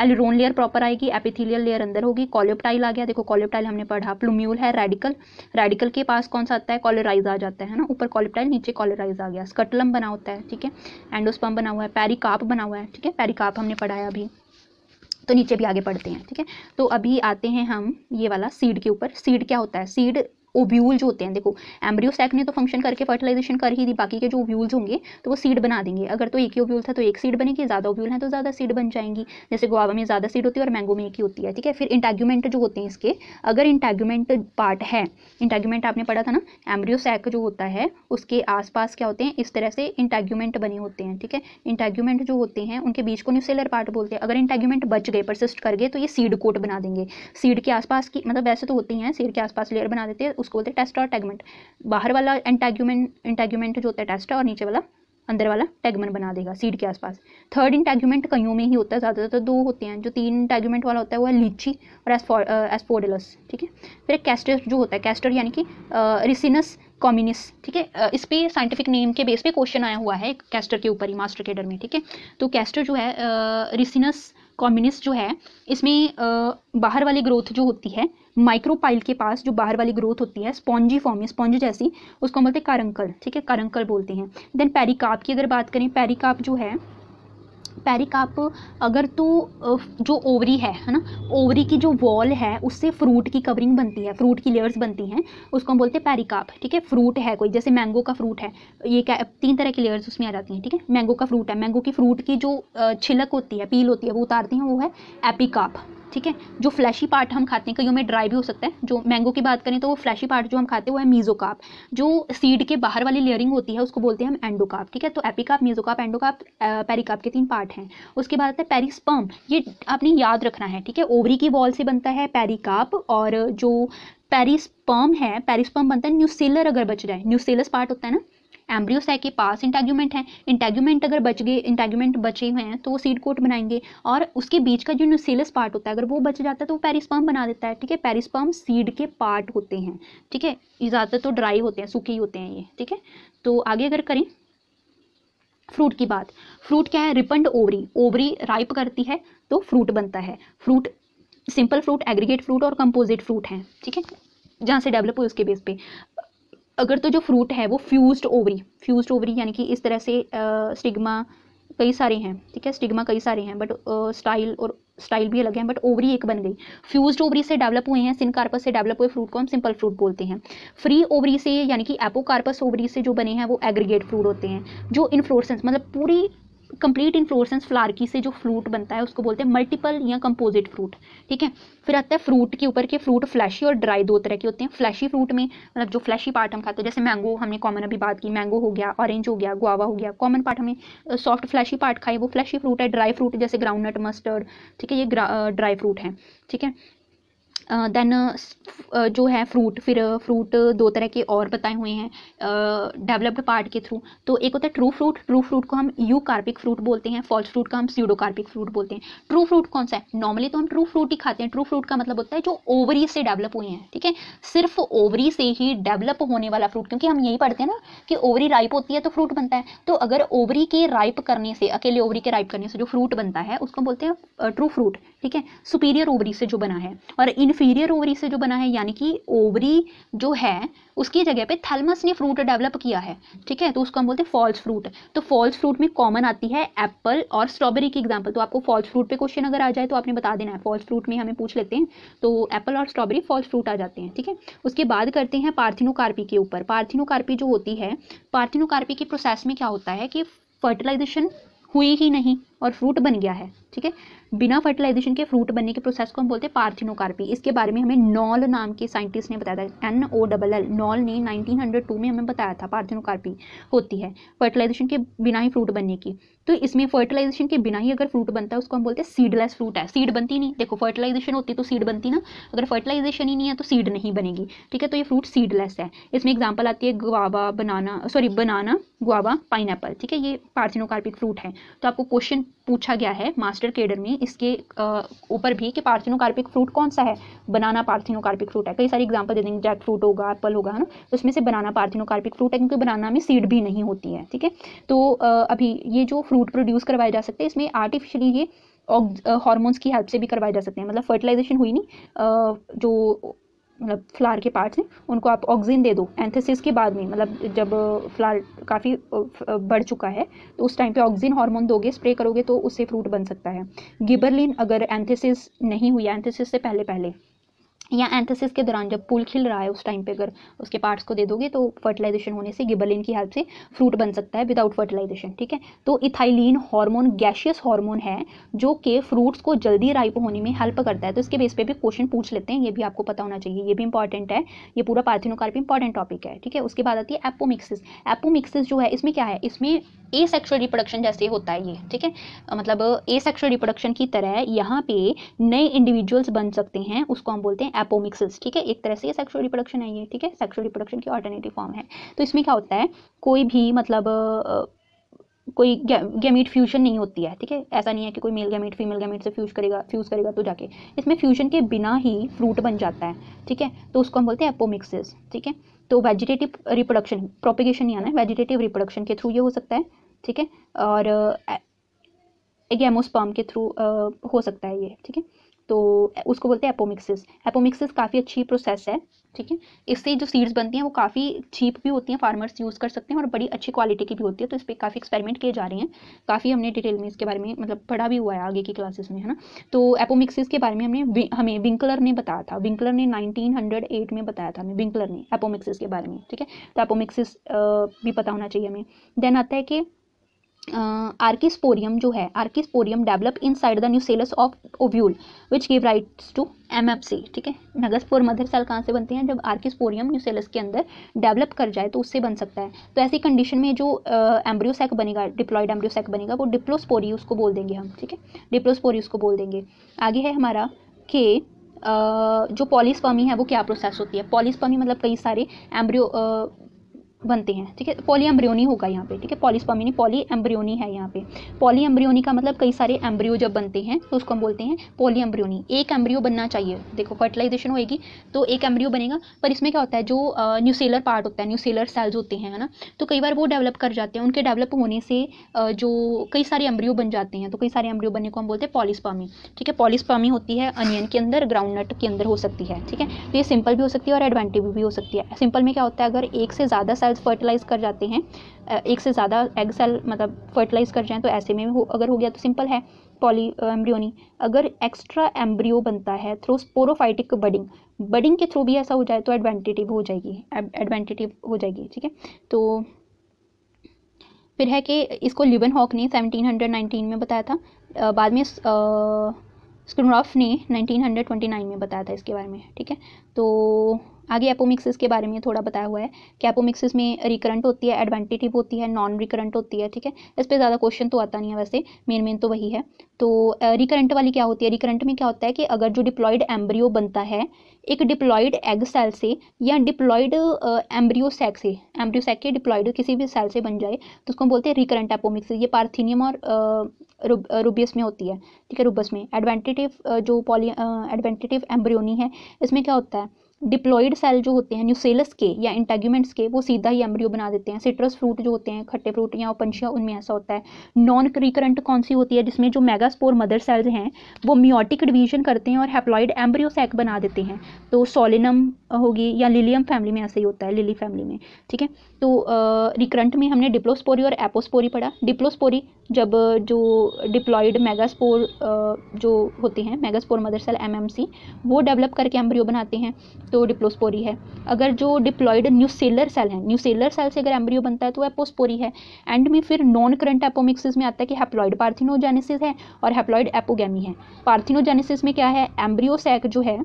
एलिरोन लेयर प्रॉपर आएगी एपिथिलियल लेयर अंदर होगी कॉलियोप्टाइल आ गया देखो कॉलियोप्टाइल हमने पढ़ा प्लूम्यूल है रेडिकल रेडिकल के पास कौन सा आता है कॉलराइज आ जाता है ना ऊपर कॉलिप्टाइल नीचे कॉलराइज आ गया स्कटलम बना होता है ठीक है एंडोस्पम बना हुआ है पैरिकाप बना हुआ है ठीक है पैरिकाप हमने पढ़ाया अभी तो नीचे भी आगे पढ़ते हैं ठीक है तो अभी आते हैं हम ये वाला सीड के ऊपर सीड क्या होता है सीड ओब्यूल्स होते हैं देखो एम्ब्रियो सैक ने तो फंक्शन करके फर्टिलाइजेशन कर ही दी बाकी के जो ओब्यूल्स होंगे तो वो सीड बना देंगे अगर तो एक ही ओब्यूल था तो एक सीड बनेगी ज़्यादा ओब्यूल है तो ज़्यादा सीड बन जाएंगी जैसे गुआवा में ज़्यादा सीड होती है और मैंगो में एक ही होती है ठीक है फिर इंटेग्यूमेंट जो होते हैं इसके अगर इंटेग्यूमेंट पार्ट है इंटेग्यूमेंट आपने पढ़ा था ना एम्ब्रियो सैक जो होता है उसके आसपास क्या होते हैं इस तरह से इंटेग्यूमेंट बने होते हैं ठीक है इंटेग्यूमेंट जो होते हैं उनके बीच को न्यूसेलर पार्ट बोलते हैं अगर इंटेग्यूमेंट बच गए परसिस्ट कर गए तो ये सीड कोट बना देंगे सीड के आसपास की मतलब वैसे तो होती हैं सीड के आसपास लेयर बना देते हैं उसको बोलते हैं टेस्ट और टैगमेंट बाहर वाला एंटैग्यूमेंट एंटैग्यूमेंट जो होता है टेस्ट और नीचे वाला अंदर वाला टैगमेंट बना देगा सीड के आसपास थर्ड इंटैग्यूमेंट कईयों में ही होता है ज़्यादातर तो दो होते हैं जो तीन इंटैग्यूमेंट वाला होता है वो है लीची और एस्पोडिलस uh, ठीक है फिर एक कैस्टर जो होता है कैस्टर यानी कि रिसिनस uh, कॉम्युनिस ठीक है uh, इस पर साइंटिफिक नेम के बेस पे क्वेश्चन आया हुआ है कैस्टर के ऊपर ही मास्टर केडर में ठीक है तो कैस्टर जो है रिसिनस कॉम्युनिस्ट जो है इसमें बाहर वाली ग्रोथ जो होती है माइक्रोपाइल के पास जो बाहर वाली ग्रोथ होती है स्पॉन्जी फॉर्म में स्पॉन्ज जैसी उसको हम बोलते हैं करंकल ठीक है करंकल बोलते हैं देन पेरिकाप की अगर बात करें पेरिकाप जो है पेरिकाप अगर तो जो ओवरी है है ना ओवरी की जो वॉल है उससे फ्रूट की कवरिंग बनती है फ्रूट की लेयर्स बनती हैं उसको हम बोलते हैं पेरिकाप ठीक है फ्रूट है कोई जैसे मैंगो का फ्रूट है ये क्या तीन तरह की लेयर्स उसमें आ जाती हैं ठीक है मैंगो का फ्रूट है मैंगो की फ्रूट की जो छिलक होती है पील होती है वो उतारती हैं वो है एपिकाप ठीक है जो फ्लैशी पार्ट हम खाते हैं कईयों में ड्राई भी हो सकता है जो मैंगो की बात करें तो वो फ्लैशी पार्ट जो हम खाते हैं वो है मीजोकाप जो सीड के बाहर वाली लेयरिंग होती है उसको बोलते हैं हम एंडोकाप ठीक है तो एपिकाप मीजोकाप एंडोकाप पेरिकाप के तीन पार्ट हैं उसके बाद आता है पेरिस्पम ये आपने याद रखना है ठीक है ओवरी की बॉल से बनता है पेरिकाप और जो पेरिस्पम है पेरिस्पम बनता है न्यूसेलर अगर बच जाए न्यूसेलस पार्ट होता है ना एम्ब्रियोसैक के पास इंटेग्यूमेंट है इंटेग्यूमेंट अगर बच गए इंटेग्यूमेंट बचे हुए हैं तो वो सीड कोट बनाएंगे और उसके बीच का जो न्यूसेलस पार्ट होता है अगर वो बच जाता है तो वो पेरिस्पम बना देता है ठीक है पेरिस्पम सीड के पार्ट होते हैं ठीक है ज़्यादातर तो ड्राई होते हैं सूखे ही होते हैं ये ठीक है तो आगे अगर करें फ्रूट की बात फ्रूट क्या है रिपंड ओवरी ओवरी राइप करती है तो फ्रूट बनता है fruit simple fruit aggregate fruit और कंपोजिट फ्रूट हैं ठीक है जहाँ से डेवलप हुए उसके बेस पे अगर तो जो फ्रूट है वो फ्यूज्ड ओवरी फ्यूज्ड ओवरी यानी कि इस तरह से स्टिग्मा कई सारे हैं ठीक है स्टिग्मा कई सारे हैं बट स्टाइल और स्टाइल भी अलग है बट ओवरी एक बन गई फ्यूज्ड ओवरी से डेवलप हुए हैं सिन कार्पस से डेवलप हुए फ्रूट को हम सिंपल फ्रूट बोलते हैं फ्री ओवरी से यानी कि एपोकार्पस ओवरी से जो बने हैं वो एग्रीगेट फ्रूट होते हैं जो इनफ्लोरसेंस मतलब पूरी कंप्लीट इन फ्लोरसेंस फ्लारकी से जो फ्रूट बनता है उसको बोलते हैं मल्टीपल या कंपोजिट फ्रूट ठीक है फिर आता है फ्रूट के ऊपर के फ्रूट फ्लैशी और ड्राई दो तरह के होते हैं फ्लैशी फ्रूट में मतलब जो फ्लैशी पार्ट हम खाते हैं जैसे मैंगो हमने कॉमन अभी बात की मैंगो हो गया ऑरेंज हो गया गुआवा हो गया कॉमन पार्ट हमें सॉफ्ट फ्लैशी पार्ट खाए वो फ्लैशी फ्रूट है ड्राई फ्रूट जैसे ग्राउंड नट मस्टर्ड ठीक है ये ड्राई फ्रूट है ठीक है देन जो है फ्रूट फिर फ्रूट दो तरह के और बताए हुए हैं डेवलप्ड पार्ट के थ्रू तो एक होता है ट्रू फ्रूट ट्रू फ्रूट को हम यू कार्पिक फ्रूट बोलते हैं फॉल्स फ्रूट का हम स्यूडो कार्पिक फ्रूट बोलते हैं ट्रू फ्रूट कौन सा है नॉर्मली तो हम ट्रू फ्रूट ही खाते हैं ट्रू फ्रूट का मतलब होता है जो ओवरी से डेवलप हुए हैं ठीक है सिर्फ ओवरी से ही डेवलप होने वाला फ्रूट क्योंकि हम यही पढ़ते हैं ना कि ओवरी राइप होती है तो फ्रूट बनता है तो अगर ओवरी के राइप करने से अकेले ओवरी के राइप करने से जो फ्रूट बनता है उसको बोलते हैं ट्रू फ्रूट ठीक है सुपीरियर ओवरी से जो बना है और इन्फीरियर ओवरी से जो बना है यानी कि ओवरी जो है उसकी जगह पे थैलमस ने फ्रूट डेवलप किया है ठीक है तो उसको हम बोलते हैं फॉल्स फ्रूट तो फॉल्स फ्रूट में कॉमन आती है एप्पल और स्ट्रॉबेरी की एग्जाम्पल तो आपको फॉल्स फ्रूट पे क्वेश्चन अगर आ जाए तो आपने बता देना है फॉल्स फ्रूट में हमें पूछ लेते हैं तो एप्पल और स्ट्रॉबेरी फॉल्स फ्रूट आ जाते हैं ठीक है उसके बाद करते हैं पार्थिनोकार्पी के ऊपर पार्थिनोकार्पी जो होती है पार्थिनोकार्पी के प्रोसेस में क्या होता है कि फर्टिलाइजेशन हुई ही नहीं और फ्रूट बन गया है ठीक है बिना फर्टिलाइजेशन के फ्रूट बनने के प्रोसेस को हम बोलते हैं पार्थिनोकार्पी इसके बारे में हमें नॉल नाम के साइंटिस्ट ने बताया था N O double L Noll ने 1902 में हमें बताया था पार्थिनोकार्पी होती है फर्टिलाइजेशन के बिना ही फ्रूट बनने की तो इसमें फर्टिलाइजेशन के बिना ही अगर फ्रूट बनता है उसको हम बोलते हैं सीडलेस फ्रूट है सीड बनती नहीं देखो फर्टिलाइजेशन होती तो सीड बनती ना अगर फर्टिलाइजेशन ही नहीं है तो सीड नहीं बनेगी ठीक है तो ये फ्रूट सीडलेस है इसमें एग्जाम्पल आती है guava banana sorry banana guava pine ठीक है ये पार्थिनोकार्पिक फ्रूट है तो आपको क्वेश्चन पूछा गया है मास्टर केडर में इसके ऊपर भी कि पार्थिनोकार्पिक फ्रूट कौन सा है बनाना पार्थिनोकार्पिक फ्रूट है कई सारे एग्जांपल दे देंगे जैक फ्रूट होगा एप्पल होगा है ना तो उसमें से बनाना पार्थिनोकार्पिक फ्रूट है क्योंकि बनाना में सीड भी नहीं होती है ठीक है तो अभी ये जो फ्रूट प्रोड्यूस करवाए जा सकते हैं इसमें आर्टिफिशियली ये हॉर्मोन्स की हेल्प से भी करवाए जा सकते हैं मतलब फर्टिलाइजेशन हुई नहीं जो मतलब फ्लावर के पार्ट्स हैं उनको आप ऑक्सीजन दे दो एंथेसिस के बाद में मतलब जब फ्लावर काफ़ी बढ़ चुका है तो उस टाइम पे ऑक्सीजन हार्मोन दोगे स्प्रे करोगे तो उससे फ्रूट बन सकता है गिबरलिन अगर एंथेसिस नहीं हुई एंथेसिस से पहले पहले या एंथेसिस के दौरान जब फूल खिल रहा है उस टाइम पे अगर उसके पार्ट्स को दे दोगे तो फर्टिलाइजेशन होने से गिबलिन की हेल्प से फ्रूट बन सकता है विदाउट फर्टिलाइजेशन ठीक है तो इथाइलिन हार्मोन गैशियस हार्मोन है जो कि फ्रूट्स को जल्दी राइप होने में हेल्प करता है तो इसके बेस पे भी क्वेश्चन पूछ लेते हैं ये भी आपको पता होना चाहिए ये भी इंपॉर्टेंट है ये पूरा पार्थिनोकार्प इंपॉर्टेंट टॉपिक है ठीक है उसके बाद आती है एपोमिक्सिस एपोमिक्सिस जो है इसमें क्या है इसमें ए सेक्शुअल रिप्रोडक्शन जैसे होता है ये ठीक है मतलब ए सेक्शुअल रिप्रोडक्शन की तरह यहाँ पे नए इंडिविजुअल्स बन सकते हैं उसको हम बोलते हैं एपोमिक्सिस ठीक है एक तरह से ये सेक्शुअल रिप्रोडक्शन है ये ठीक है सेक्शुअल रिप्रोडक्शन की ऑल्टरनेटिव फॉर्म है तो इसमें क्या होता है कोई भी मतलब कोई गैमीट फ्यूजन नहीं होती है ठीक है ऐसा नहीं है कि कोई मेल गैमीट फीमेल गैमीट से फ्यूज करेगा फ्यूज करेगा तो जाके इसमें फ्यूजन के बिना ही फ्रूट बन जाता है ठीक है तो उसको हम बोलते हैं एपोमिक्सिस ठीक है तो वेजिटेटिव रिप्रोडक्शन प्रोपिगेशन नहीं आना है वेजिटेटिव रिप्रोडक्शन के थ्रू ये हो सकता है ठीक है और गैमोस्पाम के थ्रू हो सकता है ये ठीक है तो उसको बोलते हैं एपोमिक्सिस एपोमिक्सिस काफ़ी अच्छी प्रोसेस है ठीक है इससे जो सीड्स बनती हैं वो काफ़ी चीप भी होती हैं फार्मर्स यूज़ कर सकते हैं और बड़ी अच्छी क्वालिटी की भी होती है तो इस पर काफ़ी एक्सपेरिमेंट किए जा रहे हैं काफ़ी हमने डिटेल में इसके बारे में मतलब पढ़ा भी हुआ है आगे की क्लासेस में है ना तो एपोमिक्सिस के बारे में हमने हमें विंकलर ने बताया था विंकलर ने नाइनटीन में बताया था हमें विंकलर ने एपोमिक्सिस के बारे में ठीक है तो एपोमिक्सिस भी पता होना चाहिए हमें देन आता है कि आर्किस्पोरियम जो है archesporium develop inside the nucellus of ovule which give rights to M F C ठीक है नगसपोर मदर सेल कहाँ से बनते हैं जब आर्किस्पोरियम न्यूसेलस के अंदर डेवलप कर जाए तो उससे बन सकता है तो ऐसी कंडीशन में जो एम्ब्रियोसेक बनेगा डिप्लॉयड एम्ब्रियोसेक बनेगा वो डिप्लोस्पोरी उसको बोल देंगे हम ठीक है डिप्लोस्पोरी उसको बोल देंगे आगे है हमारा के जो पॉलिसपमी है वो क्या प्रोसेस होती है पॉलिसपमी मतलब कई सारे एम्ब्रियो बनते हैं ठीक है पॉली एम्ब्रियोनी होगा यहाँ पे ठीक है नहीं पॉली एम्ब्रियोनी है यहाँ पे पॉली एम्ब्रियोनी का मतलब कई सारे एम्ब्रियो जब बनते हैं तो उसको हम बोलते हैं पॉली एम्ब्रियोनी एक एम्ब्रियो बनना चाहिए देखो फर्टिलाइजेशन होएगी तो एक एम्ब्रियो बनेगा पर इसमें क्या होता है जो न्यूसेलर पार्ट होता है न्यूसेलर सेल्स होते हैं है ना तो कई बार वो डेवलप कर जाते हैं उनके डेवलप होने से जो कई सारे एम्ब्रियो बन जाते हैं तो कई सारे एम्ब्रियो बनने को हम बोलते हैं पॉलीस्पर्मी ठीक है पॉलीस्पर्मी होती है अनियन के अंदर ग्राउंड नट के अंदर हो सकती है ठीक है तो ये सिंपल भी हो सकती है और एडवांटेज भी हो सकती है सिंपल में क्या होता है अगर एक से ज़्यादा सेल्स फर्टिलाइज कर जाते हैं एक से ज़्यादा एग सेल मतलब फर्टिलाइज कर जाएँ तो ऐसे में हो अगर हो गया तो सिंपल है पॉली एम्ब्रियोनी अगर एक्स्ट्रा एम्ब्रियो बनता है थ्रू स्पोरोफाइटिक बडिंग बडिंग के थ्रू भी ऐसा हो जाए तो एडवेंटेटिव हो जाएगी एडवेंटेटिव हो जाएगी ठीक है तो फिर है कि इसको लिवन हॉक ने 1719 में बताया था बाद में स्क्रॉफ ने 1929 में बताया था इसके बारे में ठीक है तो आगे एपोमिक्सिस के बारे में थोड़ा बताया हुआ है कि एपोमिक्सिस में रिकरेंट होती है एडवेंटेटिव होती है नॉन रिकरेंट होती है ठीक है इस पर ज़्यादा क्वेश्चन तो आता नहीं है वैसे मेन मेन तो वही है तो रिकरेंट वाली क्या होती है रिकरेंट में क्या होता है कि अगर जो डिप्लॉयड एम्ब्रियो बनता है एक डिप्लॉयड एग सेल से या डिप्लॉयड एम्ब्रियो सैक से एम्ब्रियो सैक के डिप्लॉयड किसी भी सेल से बन जाए तो उसको हम बोलते हैं रिकरेंट एपोमिक्सिस ये पार्थीनियम और रूबियस में होती है ठीक है रूबस में एडवेंटेटिव जो पॉली एडवेंटेटिव एम्ब्रियोनी है इसमें क्या होता है डिप्लॉइड सेल जो होते हैं न्यूसेलस के या इंटेग्यूमेंट्स के वो सीधा ही एम्ब्रियो बना देते हैं सिट्रस फ्रूट जो होते हैं खट्टे फ्रूट या पंछिया उनमें ऐसा होता है नॉन रिकरेंट कौन सी होती है जिसमें जो मेगास्पोर मदर सेल्स हैं वो म्योटिक डिवीजन करते हैं और हैप्लॉइड एम्ब्रियो सैक बना देते हैं तो सोलिनम होगी या लिलियम फैमिली में ऐसा ही होता है लिली फैमिली में ठीक है तो रिकरंट में हमने डिप्लोस्पोरी और एपोस्पोरी पढ़ा डिप्लोस्पोरी जब जो डिप्लॉयड मेगास्पोर जो होते हैं मेगास्पोर मदर सेल एमएमसी वो डेवलप करके एम्ब्रियो बनाते हैं तो डिप्लोस्पोरी है अगर जो डिप्लॉयड न्यूसेलर सेल है न्यूसेलर सेल से अगर एम्ब्रियो बनता है तो एपोस्पोरी है एंड में फिर नॉन करंट एपोमिक्सिस में आता है कि हैप्लॉयड पार्थिनोजेनेसिस है और हैप्लॉयड एपोगेमी है पार्थिनोजेनेसिस में क्या है एम्ब्रियो सैक जो है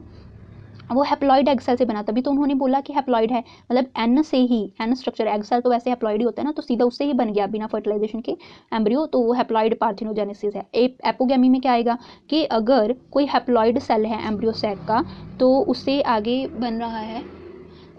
वो हैप्लॉइड एग सेल से बना तभी तो उन्होंने बोला कि हैप्लॉइड है मतलब एन से ही एन स्ट्रक्चर एग सेल तो वैसे हैप्लॉइड ही होता है ना तो सीधा उससे ही बन गया बिना फर्टिलाइजेशन के एम्ब्रियो तो वो हैप्लॉइड पार्थिनोजेनेसिस है एपोगेमी में क्या आएगा कि अगर कोई हैप्लॉइड सेल है एम्ब्रियो सेक का तो उससे आगे बन रहा है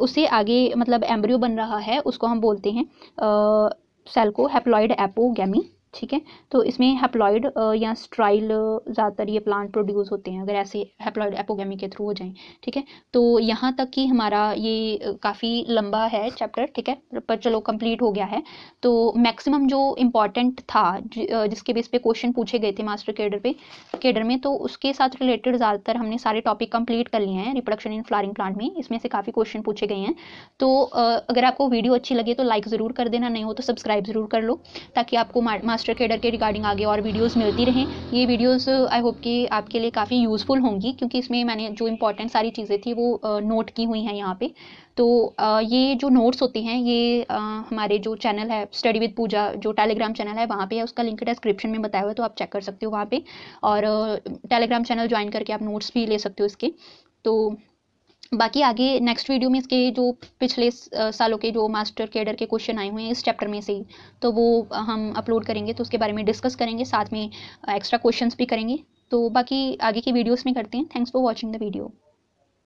उससे आगे मतलब एम्ब्रियो बन रहा है उसको हम बोलते हैं आ, सेल को हैप्लॉइड एपोगेमी ठीक है तो इसमें हेप्लॉयड या स्ट्राइल ज़्यादातर ये प्लांट प्रोड्यूस होते हैं अगर ऐसे हेप्लॉयड एपोगेमी के थ्रू हो जाएं ठीक है तो यहाँ तक कि हमारा ये काफ़ी लंबा है चैप्टर ठीक है पर चलो कंप्लीट हो गया है तो मैक्सिमम जो इम्पॉर्टेंट था जिसके बेस पे क्वेश्चन पूछे गए थे मास्टर केडर पे केडर में तो उसके साथ रिलेटेड ज़्यादातर हमने सारे टॉपिक कंप्लीट कर लिए हैं रिप्रोडक्शन इन फ्लारिंग प्लांट में इसमें से काफ़ी क्वेश्चन पूछे गए हैं तो अगर आपको वीडियो अच्छी लगे तो लाइक ज़रूर कर देना नहीं हो तो सब्सक्राइब ज़रूर कर लो ताकि आपको मास्टर मास्टर खेडर के रिगार्डिंग आगे और वीडियोस मिलती रहें ये वीडियोस आई होप कि आपके लिए काफ़ी यूज़फुल होंगी क्योंकि इसमें मैंने जो इंपॉर्टेंट सारी चीज़ें थी वो नोट की हुई हैं यहाँ पे तो ये जो नोट्स होते हैं ये हमारे जो चैनल है स्टडी विद पूजा जो टेलीग्राम चैनल है वहाँ पे है उसका लिंक डिस्क्रिप्शन में बताया हुआ है तो आप चेक कर सकते हो वहाँ पर और टेलीग्राम चैनल ज्वाइन करके आप नोट्स भी ले सकते हो इसके तो बाकी आगे नेक्स्ट वीडियो में इसके जो पिछले सालों के जो मास्टर केडर के क्वेश्चन आए हुए हैं इस चैप्टर में से ही तो वो हम अपलोड करेंगे तो उसके बारे में डिस्कस करेंगे साथ में एक्स्ट्रा क्वेश्चंस भी करेंगे तो बाकी आगे की वीडियोस में करते हैं thanks for watching the video